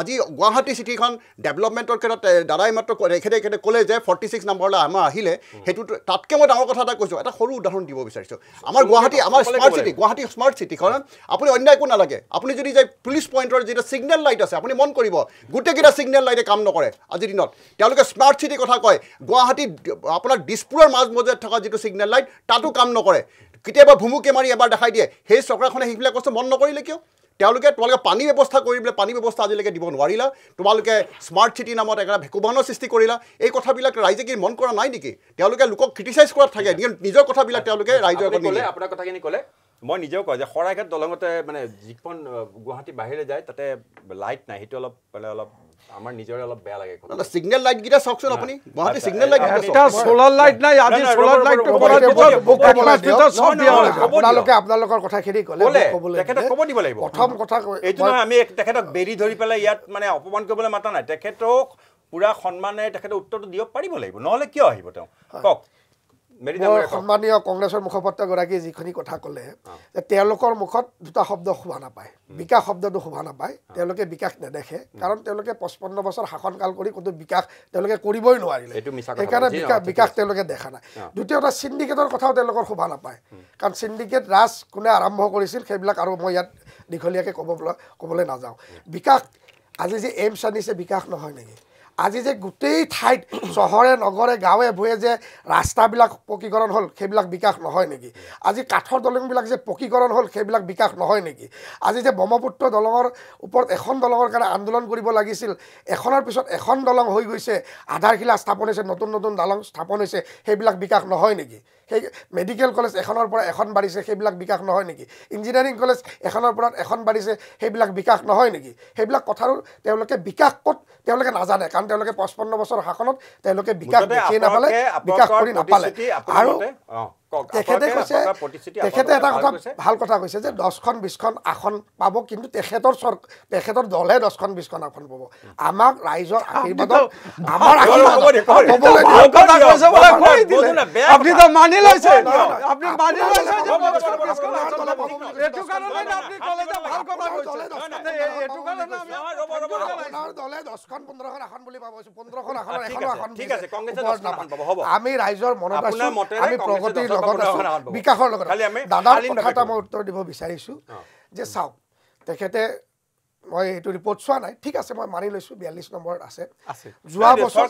আজি গুৱাহাটী চিটিখন ডেভেলপমেণ্টত ক্ষেত্ৰত দাদাই মাত্ৰ এখেতে এখেতে ক'লে যে ফৰ্টি ছিক্স নম্বৰলৈ আমাৰ আহিলে সেইটো তাতকৈ মই ডাঙৰ কথা এটা কৈছোঁ এটা সৰু উদাহৰণ দিব বিচাৰিছোঁ আমাৰ গুৱাহাটী আমাৰ স্মাৰ্ট চিটি গুৱাহাটী স্মাৰ্ট চিটিখন আপুনি অন্য একো নালাগে আপুনি যদি যে পুলিচ পইণ্টৰ যেতিয়া ছিগনেল লাইট আছে আপুনি মন কৰিব গোটেইকেইটা ছিগনেল লাইটে কাম নকৰে আজিৰ দিনত তেওঁলোকে স্মাৰ্ট চিটি কথা কয় গুৱাহাটী আপোনাৰ দিছপুৰৰ মাজ মজিয়াত থকা যিটো ছিগনেল লাইট তাতো কাম নকৰে কেতিয়াবা ভুমুকে মাৰি এবাৰ দেখাই দিয়ে সেই চক্ৰাখনে সেইবিলাক বস্তু মন নকৰিলে কিয় তেওঁলোকে তোমালোকে পানী ব্যৱস্থা কৰি পেলাই পানী ব্যৱস্থা আজিলৈকে দিব নোৱাৰিলা তোমালোকে স্মাৰ্ট চিটি নামত একেবাৰে ভেকুবানৰ সৃষ্টি কৰিলা এই কথাবিলাক ৰাইজে কি মন কৰা নাই নেকি তেওঁলোকে লোকক ক্ৰিটিচাইজ কৰাত থাকে নিজৰ কথাবিলাক তেওঁলোকে ৰাইজৰ আপোনাৰ কথাখিনি ক'লে মই নিজেও কওঁ যে শৰাইঘাট দলঙতে মানে যিখন গুৱাহাটী বাহিৰে যায় তাতে লাইট নাই সেইটো অলপ মানে অলপ আমাৰ নিজৰে অলপ বেয়া লাগে চিগনেল লাইট গিটা চাওকচোন আপুনি গুৱাহাটী চিগনেল লাইট চলাৰ লাইট নাই আজি চলাৰ লাইটটো কৰাৰ পিছত আপোনালোকে আপোনালোকৰ কথাখিনি ক'লে তেখেতক ক'ব দিব লাগিব প্ৰথম কথা এইটো নহয় আমি তেখেতক বেৰি ধৰি পেলাই ইয়াত মানে অপমান কৰিবলৈ মাতা নাই তেখেতক পুৰা সন্মানে তেখেতে উত্তৰটো দিব পাৰিব লাগিব নহ'লে কিয় আহিব তেওঁ কওক সন্মানীয় কংগ্ৰেছৰ মুখপাত্ৰগৰাকীয়ে যিখিনি কথা ক'লে যে তেওঁলোকৰ মুখত দুটা শব্দ শোভা নাপায় বিকাশ শব্দটো শোভা নাপায় তেওঁলোকে বিকাশ নেদেখে কাৰণ তেওঁলোকে পঁচপন্ন বছৰ শাসনকাল কৰি কোনো বিকাশ তেওঁলোকে কৰিবই নোৱাৰিলে সেইকাৰণে বিকাশ বিকাশ তেওঁলোকে দেখা নাই দ্বিতীয়তে চিণ্ডিকেটৰ কথাও তেওঁলোকৰ শোভা নাপায় কাৰণ চিণ্ডিকেট ৰাজ কোনে আৰম্ভ কৰিছিল সেইবিলাক আৰু মই ইয়াত দীঘলীয়াকৈ ক'ব ক'বলৈ নাযাওঁ বিকাশ আজি যে এইমছ আনিছে বিকাশ নহয় নেকি আজি যে গোটেই ঠাইত চহৰে নগৰে গাঁৱে ভূঞে যে ৰাস্তাবিলাক পকীকৰণ হ'ল সেইবিলাক বিকাশ নহয় নেকি আজি কাঠৰ দলংবিলাক যে পকীকৰণ হ'ল সেইবিলাক বিকাশ নহয় নেকি আজি যে ব্ৰহ্মপুত্ৰ দলঙৰ ওপৰত এখন দলঙৰ কাৰণে আন্দোলন কৰিব লাগিছিল এখনৰ পিছত এখন দলং হৈ গৈছে আধাৰশিলা স্থাপন হৈছে নতুন নতুন দলং স্থাপন হৈছে সেইবিলাক বিকাশ নহয় নেকি সেই মেডিকেল কলেজ এখনৰ পৰা এখন বাঢ়িছে সেইবিলাক বিকাশ নহয় নেকি ইঞ্জিনিয়াৰিং কলেজ এখনৰ পৰা এখন বাঢ়িছে সেইবিলাক বিকাশ নহয় নেকি সেইবিলাক কথাৰো তেওঁলোকে বিকাশ ক'ত তেওঁলোকে নাজানে কাৰণ তেওঁলোকে পঁচপন্ন বছৰ শাসনত তেওঁলোকে বিকাশ দেখিয়ে নাপালে বিকাশ কৰি নাপালে আৰু তেখেতে কৈছে তেখেতে এটা কথা ভাল কথা কৈছে যে দহখন বিছখন আসন পাব কিন্তু তেখেতৰ চৰকাৰ তেখেতৰ দলে দহখন বিছখন আসন পাব আমাক ৰাইজৰ আশীৰ্বাদ আমি ৰাইজৰ মনত আছো আমি প্ৰগতিৰ বিকাশৰ লগত দাদাৰ কথা মই উত্তৰ দিব বিচাৰিছোঁ যে চাওক তেখেতে মই এইটো ৰিপৰ্ট চোৱা নাই ঠিক আছে মই মানি লৈছোঁ বিয়াল্লিছ নম্বৰত আছে যোৱা বছৰ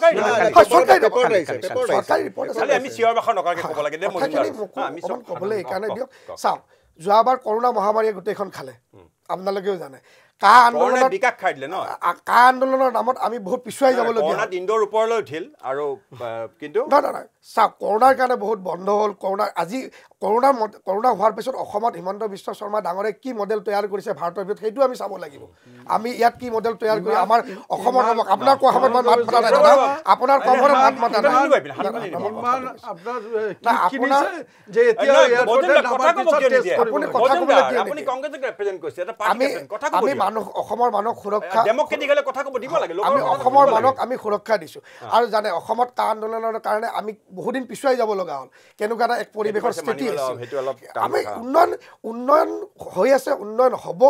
ক'বলৈ এইকাৰণে দিয়ক চাওক যোৱাবাৰ কৰোণা মহামাৰীয়ে গোটেইখন খালে আপোনালোকেও জানে কা আন্দোলনৰ নামত পিছুৱাই যাবলগীয়া কৰোণাৰ কাৰণে বহুত বন্ধ হ'ল কৰোণাৰ আজি কৰোণা হোৱাৰ পিছত অসমত হিমন্ত বিশ্ব শৰ্মা ডাঙৰে কি মডেল তৈয়াৰ কৰিছে ভাৰতৰ ভিতৰত সেইটো আমি চাব লাগিব আমি ইয়াত কি মডেল তৈয়াৰ কৰি আমাৰ অসমৰ হ'ব আপোনাৰ কোৱা সময়ত মই মাত মতা নাই দাদা আপোনাৰ কোৱা মাত মতা নাই আপুনি কথা ক'ব মানুহ অসমৰ মানুহ সুৰক্ষা আমি অসমৰ মানুহক আমি সুৰক্ষা দিছোঁ আৰু জানে অসমত কা আন্দোলনৰ কাৰণে আমি বহুদিন পিছুৱাই যাব লগা হ'ল কেনেকুৱা এটা এক পৰিৱেশৰ স্থিতি আমি উন্নয়ন উন্নয়ন হৈ আছে উন্নয়ন হ'ব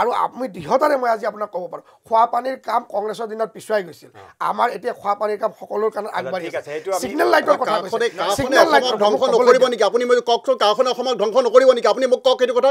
আৰু আমি দৃঢ়তাৰে মই আজি আপোনাক ক'ব পাৰো খোৱা পানীৰ কাম কংগ্ৰেছৰ দিনত পিছুৱাই গৈছিল আমাৰ এতিয়া খোৱা পানীৰ কাম সকলোৰ কাৰণে আগবাঢ়ি আছে ধ্বংস নকৰিব নেকি আপুনি মোক কওকচোন গাঁওখনে অসমক ধ্বংস নকৰিব নেকি আপুনি মোক কওক এইটো কথা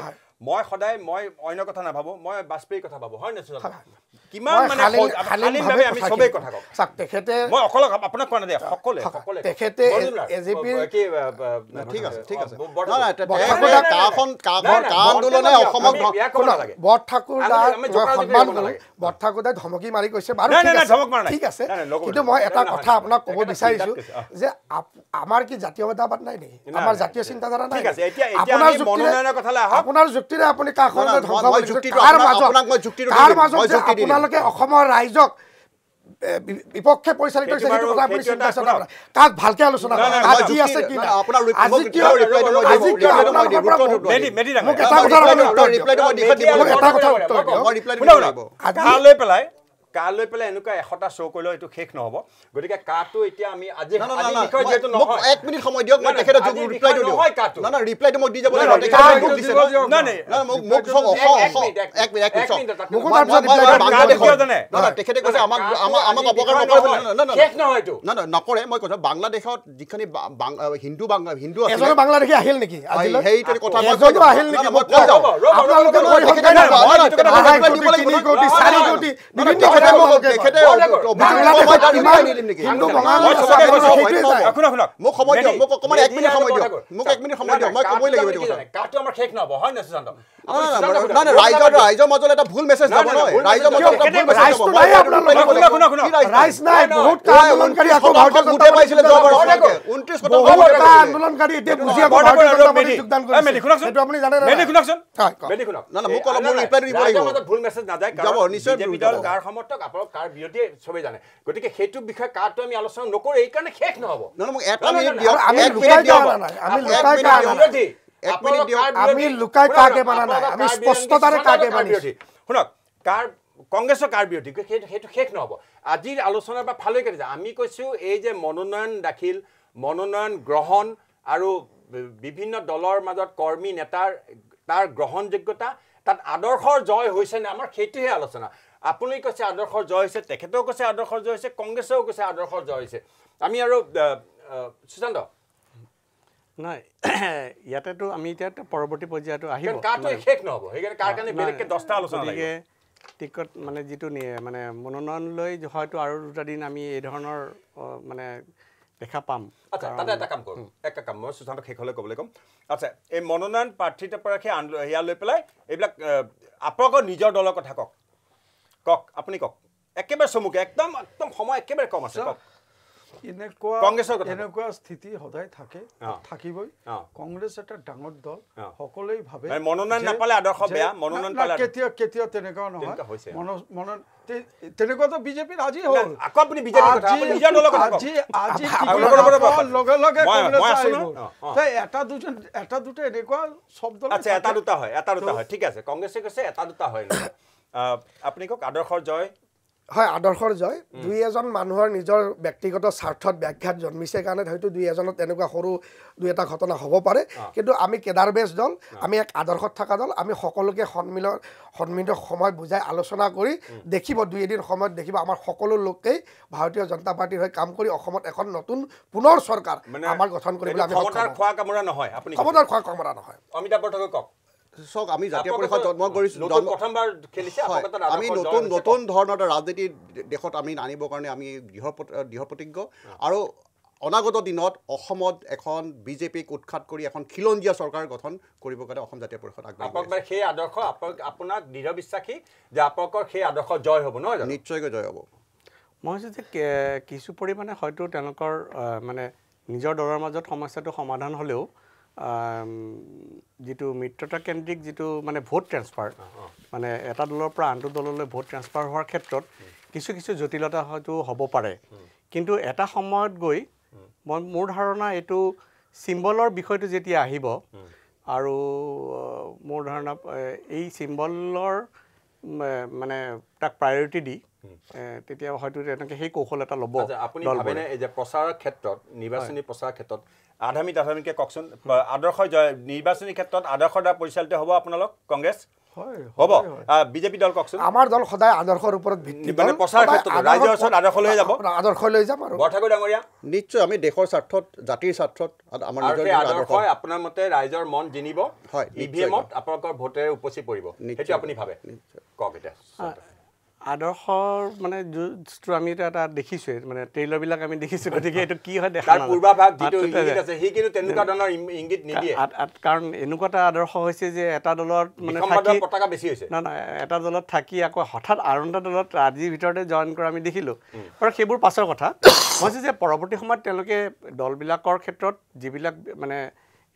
God মই সদায় মই অন্য কথা নাভাবো মই বাজপেয়ীৰ কথা ভাবো হয় নেচুন ধমকি মাৰি গৈছে ঠিক আছে কিন্তু মই এটা কথা আপোনাক ক'ব বিচাৰিছো যে আমাৰ কি জাতীয়তাবাদ নাই নেকি আমাৰ জাতীয় চিন্তাধাৰা নাই যুক্তিৰে আপুনি কাষৰ তাৰ মাজত আপোনালোকে অসমৰ ৰাইজক বিপক্ষে পৰিচালিত কৰিছে সেইটো কথা আপুনি চিন্তা চিন্তা কৰা ভালকে আলোচনা আজি কাৰ লৈ পেলাই এনেকুৱা এশটা শ্ব' কৰিলেও এইটো শেষ নহ'ব গতিকে কাটো এতিয়া আমি আজি এক মিনিট সময় দিয়ক মই তেখেতে কৈছে নকৰে নহয় নকৰে মই কৈছোঁ বাংলাদেশত যিখিনি হিন্দু বাংলা হিন্দু আছে বাংলাদেশে আহিল নেকি চোন মোক অলপ নিশ্চয় নাটক আপোনাৰ কাৰ বিৰোধী চবেই জানে গতিকে সেইটো বিষয়ে কাৰটো আমি আলোচনা নকৰোঁ এইকাৰণে শেষ নহ'ব শুনক কাৰ কংগ্ৰেছৰ কাৰ বিৰোধী সেইটো শেষ নহ'ব আজিৰ আলোচনাৰ পৰা ফালৈকে যায় আমি কৈছোঁ এই যে মনোনয়ন দাখিল মনোনয়ন গ্ৰহণ আৰু বিভিন্ন দলৰ মাজত কৰ্মী নেতাৰ তাৰ গ্ৰহণযোগ্যতা তাত আদৰ্শৰ জয় হৈছে নে আমাৰ সেইটোহে আলোচনা আপুনি কৈছে আদৰ্শৰ জয় হৈছে তেখেতেও কৈছে আদৰ্শৰ জয় হৈছে কংগ্ৰেছেও কৈছে আদৰ্শৰ জয় হৈছে আমি আৰু সুশান্ত নাই ইয়াতেতো আমি এতিয়া পৰৱৰ্তী পৰ্যায়টো আহিব কাৰটো শেষ নহ'ব সেইকাৰণে কাৰ কাৰণে বেলেগকৈ দহটা আলোচনা লাগে টিকট মানে যিটো নিয়ে মানে মনোনয়ন লৈ হয়তো আৰু দুটা দিন আমি এই ধৰণৰ মানে দেখা পাম আচ্ছা তাতে এটা কাম কৰোঁ এটা কাম মই সুশান্ত শেষলৈ ক'বলৈ ক'ম আচ্ছা এই মনোনয়ন প্ৰাৰ্থিত পৰা সেয়া লৈ পেলাই এইবিলাক আপোনালোকৰ নিজৰ দলৰ কথা কওক কওক আপুনি কওক একেবাৰে চমুকে একদম একদম সময় একেবাৰে কম আছে কওক এনেকুৱা কংগ্ৰেছৰ এনেকুৱা স্থিতি সদায় থাকে থাকিবই কংগ্ৰেছ এটা ডাঙৰ দল সকলোৱে ভাবে মনোনয়ন নাপালে আদৰ্শ বেয়া মনোনয়ন কেতিয়া কেতিয়া তেনেকুৱা নহয় মনোনয়ন তেনেকুৱাতো বিজেপিৰ আজি হ'ল আকৌ আপুনি লগে লগে এটা দুজন এটা দুটা এনেকুৱা শব্দ আছে এটা দুটা হয় এটা দুটা হয় ঠিক আছে কংগ্ৰেছে কৈছে এটা দুটা হয় আপুনি কওক আদৰ্শৰ জয় হয় আদৰ্শৰ জয় দুই এজন মানুহৰ নিজৰ ব্যক্তিগত স্বাৰ্থত ব্যাঘাত জন্মিছে কাৰণে হয়তো দুই এজনৰ তেনেকুৱা সৰু দুই এটা ঘটনা হ'ব পাৰে কিন্তু আমি কেদাৰবেজ দল আমি এক আদৰ্শত থকা দল আমি সকলোকে সন্মিলন সন্মিলিত সময় বুজাই আলোচনা কৰি দেখিব দুই এদিন সময়ত দেখিব আমাৰ সকলো লোকেই ভাৰতীয় জনতা পাৰ্টীৰ হৈ কাম কৰি অসমত এখন নতুন পুনৰ চৰকাৰ আমাৰ গঠন কৰিবলৈ আমি খোৱা কামোৰা নহয় খোৱা কামোৰা নহয় অমিতাভ পাঠকে কওক চাওক আমি জাতীয় পৰিষদ জন্ম কৰিছিলোঁ আমি নতুন নতুন ধৰণৰ ৰাজনীতি দেশত আমি আনিবৰ কাৰণে আমি দৃঢ় দৃঢ়প্ৰতিজ্ঞ আৰু অনাগত দিনত অসমত এখন বিজেপিক উৎখাত কৰি এখন খিলঞ্জীয়া চৰকাৰ গঠন কৰিব কাৰণে অসম জাতীয় পৰিষদ আগবাঢ়ি সেই আদৰ্শ আপোনাক দৃঢ় বিশ্বাসী যে আপোনালোকৰ সেই আদৰ্শ জয় হ'ব নহয় নিশ্চয়কৈ জয় হ'ব মই ভাবিছোঁ যে কিছু পৰিমাণে হয়তো তেওঁলোকৰ মানে নিজৰ দলৰ মাজত সমস্যাটো সমাধান হ'লেও যিটো মিত্ৰতাকেন্দ্ৰিক যিটো মানে ভোট ট্ৰেঞ্চফাৰ মানে এটা দলৰ পৰা আনটো দললৈ ভোট ট্ৰেঞ্চফাৰ হোৱাৰ ক্ষেত্ৰত কিছু কিছু জটিলতা হয়তো হ'ব পাৰে কিন্তু এটা সময়ত গৈ মই মোৰ ধাৰণা এইটো চিম্বলৰ বিষয়টো যেতিয়া আহিব আৰু মোৰ ধাৰণা এই চিম্বলৰ মানে তাক প্ৰায়ৰিটি দি তেতিয়া হয়তো তেনেকৈ সেই কৌশল এটা ল'ব আপুনি ভাবেনে যে প্ৰচাৰৰ ক্ষেত্ৰত নিৰ্বাচনী প্ৰচাৰৰ ক্ষেত্ৰত আধামী দাধামীকে কওকচোন আদৰ্শ নিৰ্বাচনী ক্ষেত্ৰত আদৰ্শৰ দ্বাৰা পৰিচালিত হ'ব আপোনালোক কংগ্ৰেছ ৰাইজৰ মন জিনিব এমত আপোনালোকৰ উপচি পৰিব এতিয়া আদৰ্শৰ মানে যুঁজটো আমি এটা এটা দেখিছোৱেই মানে টেইলৰবিলাক আমি দেখিছোঁ গতিকে এইটো কি হয় দেখা কাৰণ এনেকুৱা এটা আদৰ্শ হৈছে যে এটা দলত মানে নহয় নহয় এটা দলত থাকি আকৌ হঠাৎ আৰু এটা দলত আজিৰ ভিতৰতে জইন কৰা আমি দেখিলোঁ আৰু সেইবোৰ পাছৰ কথা হৈছে যে পৰৱৰ্তী সময়ত তেওঁলোকে দলবিলাকৰ ক্ষেত্ৰত যিবিলাক মানে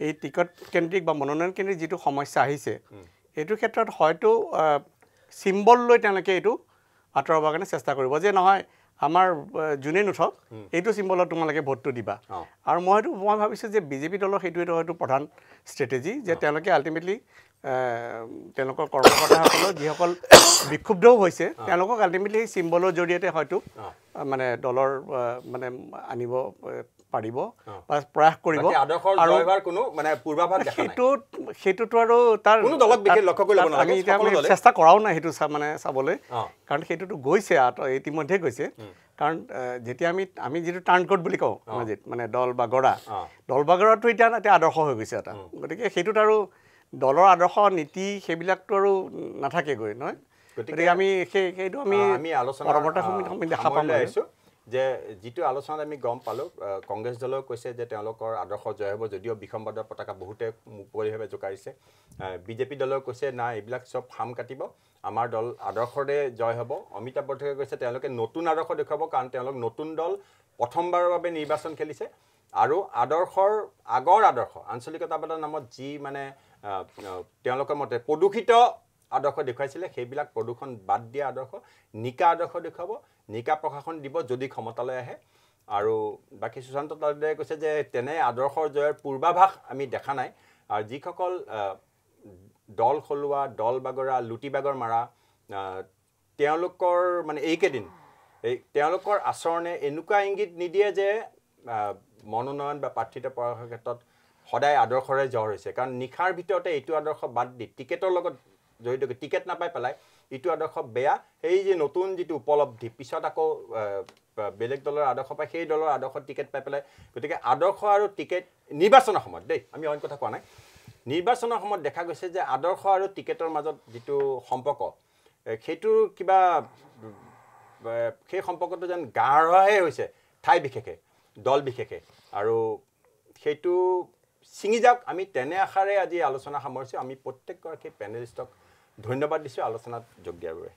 এই টিকট কেন্দ্ৰিক বা মনোনয়ন কেন্দ্ৰিক যিটো সমস্যা আহিছে এইটোৰ ক্ষেত্ৰত হয়তো চিম্বল লৈ তেওঁলোকে এইটো আঁতৰাবৰ কাৰণে চেষ্টা কৰিব যে নহয় আমাৰ যোনেই নুঠক এইটো চিম্বলত তোমালোকে ভোটটো দিবা আৰু মই সেইটো মই ভাবিছোঁ যে বিজেপি দলৰ সেইটো এইটো হয়তো প্ৰধান ষ্ট্ৰেটেজি যে তেওঁলোকে আল্টিমেটলি তেওঁলোকৰ কৰ্মকৰ্তাসকলৰ যিসকল বিক্ষুব্ধও হৈছে তেওঁলোকক আল্টিমেটলি সেই চিম্বলৰ জৰিয়তে হয়তো মানে দলৰ মানে আনিব পাৰিব বা প্ৰয়াস কৰিব সেইটোতো আৰু তাৰ চেষ্টা কৰাও নাই সেইটো মানে চাবলৈ কাৰণ সেইটোতো গৈছে ইতিমধ্যে গৈছে কাৰণ যেতিয়া আমি আমি যিটো টাৰ্ণ টাৰ্ণকট বুলি কওঁ মাজিত মানে দল বা বাগৰা দল বাগৰাটো এতিয়া এতিয়া আদৰ্শ হৈ গৈছে এটা গতিকে সেইটোত আৰু দলৰ আদৰ্শ নীতি সেইবিলাকতো আৰু নাথাকেগৈ নহয় গতিকে আমি সেই সেইটো আমি আলোচনা দেখা পাম যে যিটো আলোচনাত আমি গম পালোঁ কংগ্ৰেছ দলেও কৈছে যে তেওঁলোকৰ আদৰ্শ জয় হ'ব যদিও বিসম্বাদৰ পতাকা বহুতে মুকলিভাৱে জোকাৰিছে বিজেপি দলেও কৈছে নাই এইবিলাক চব ফাৰ্ম কাটিব আমাৰ দল আদৰ্শৰে জয় হ'ব অমিতাভ বৰ্ধকে কৈছে তেওঁলোকে নতুন আদৰ্শ দেখুৱাব কাৰণ তেওঁলোক নতুন দল প্ৰথমবাৰৰ বাবে নিৰ্বাচন খেলিছে আৰু আদৰ্শৰ আগৰ আদৰ্শ আঞ্চলিকতাবাদৰ নামত যি মানে তেওঁলোকৰ মতে প্ৰদূষিত আদৰ্শ দেখুৱাইছিলে সেইবিলাক প্ৰদূষণ বাদ দিয়া আদৰ্শ নিকা আদৰ্শ দেখুৱাব নিকা প্ৰশাসন দিব যদি ক্ষমতালৈ আহে আৰু বাকী সুশান্ত তালুকদাৰে কৈছে যে তেনে আদৰ্শৰ জয়ৰ পূৰ্বাভাস আমি দেখা নাই আৰু যিসকল দল সলোৱা দল বাগৰা লুটি বাগৰ মাৰা তেওঁলোকৰ মানে এইকেইদিন এই তেওঁলোকৰ আচৰণে এনেকুৱা ইংগিত নিদিয়ে যে মনোনয়ন বা প্ৰাৰ্থিত্ব পৰাশৰ ক্ষেত্ৰত সদায় আদৰ্শৰে জ্বৰ হৈছে কাৰণ নিশাৰ ভিতৰতে এইটো আদৰ্শ বাদ দি টিকেটৰ লগত জড়িত টিকেট নাপাই পেলাই ইটো আদৰ্শ বেয়া সেই যে নতুন যিটো উপলব্ধি পিছত আকৌ বেলেগ দলৰ আদৰ্শ পায় সেই দলৰ আদৰ্শ টিকেট পাই পেলাই গতিকে আদৰ্শ আৰু টিকেট নিৰ্বাচনৰ সময়ত দেই আমি অইন কথা কোৱা নাই নিৰ্বাচনৰ সময়ত দেখা গৈছে যে আদৰ্শ আৰু টিকেটৰ মাজত যিটো সম্পৰ্ক সেইটোৰ কিবা সেই সম্পৰ্কটো যেন গাঢ়হে হৈছে ঠাই বিশেষে দল বিশেষে আৰু সেইটো ছিঙি যাওক আমি তেনে আশাৰে আজি আলোচনা সামৰিছোঁ আমি প্ৰত্যেকগৰাকী পেনেলিষ্টক ধন্যবাদ দিছোঁ আলোচনাত যোগ দিয়াৰ বাবে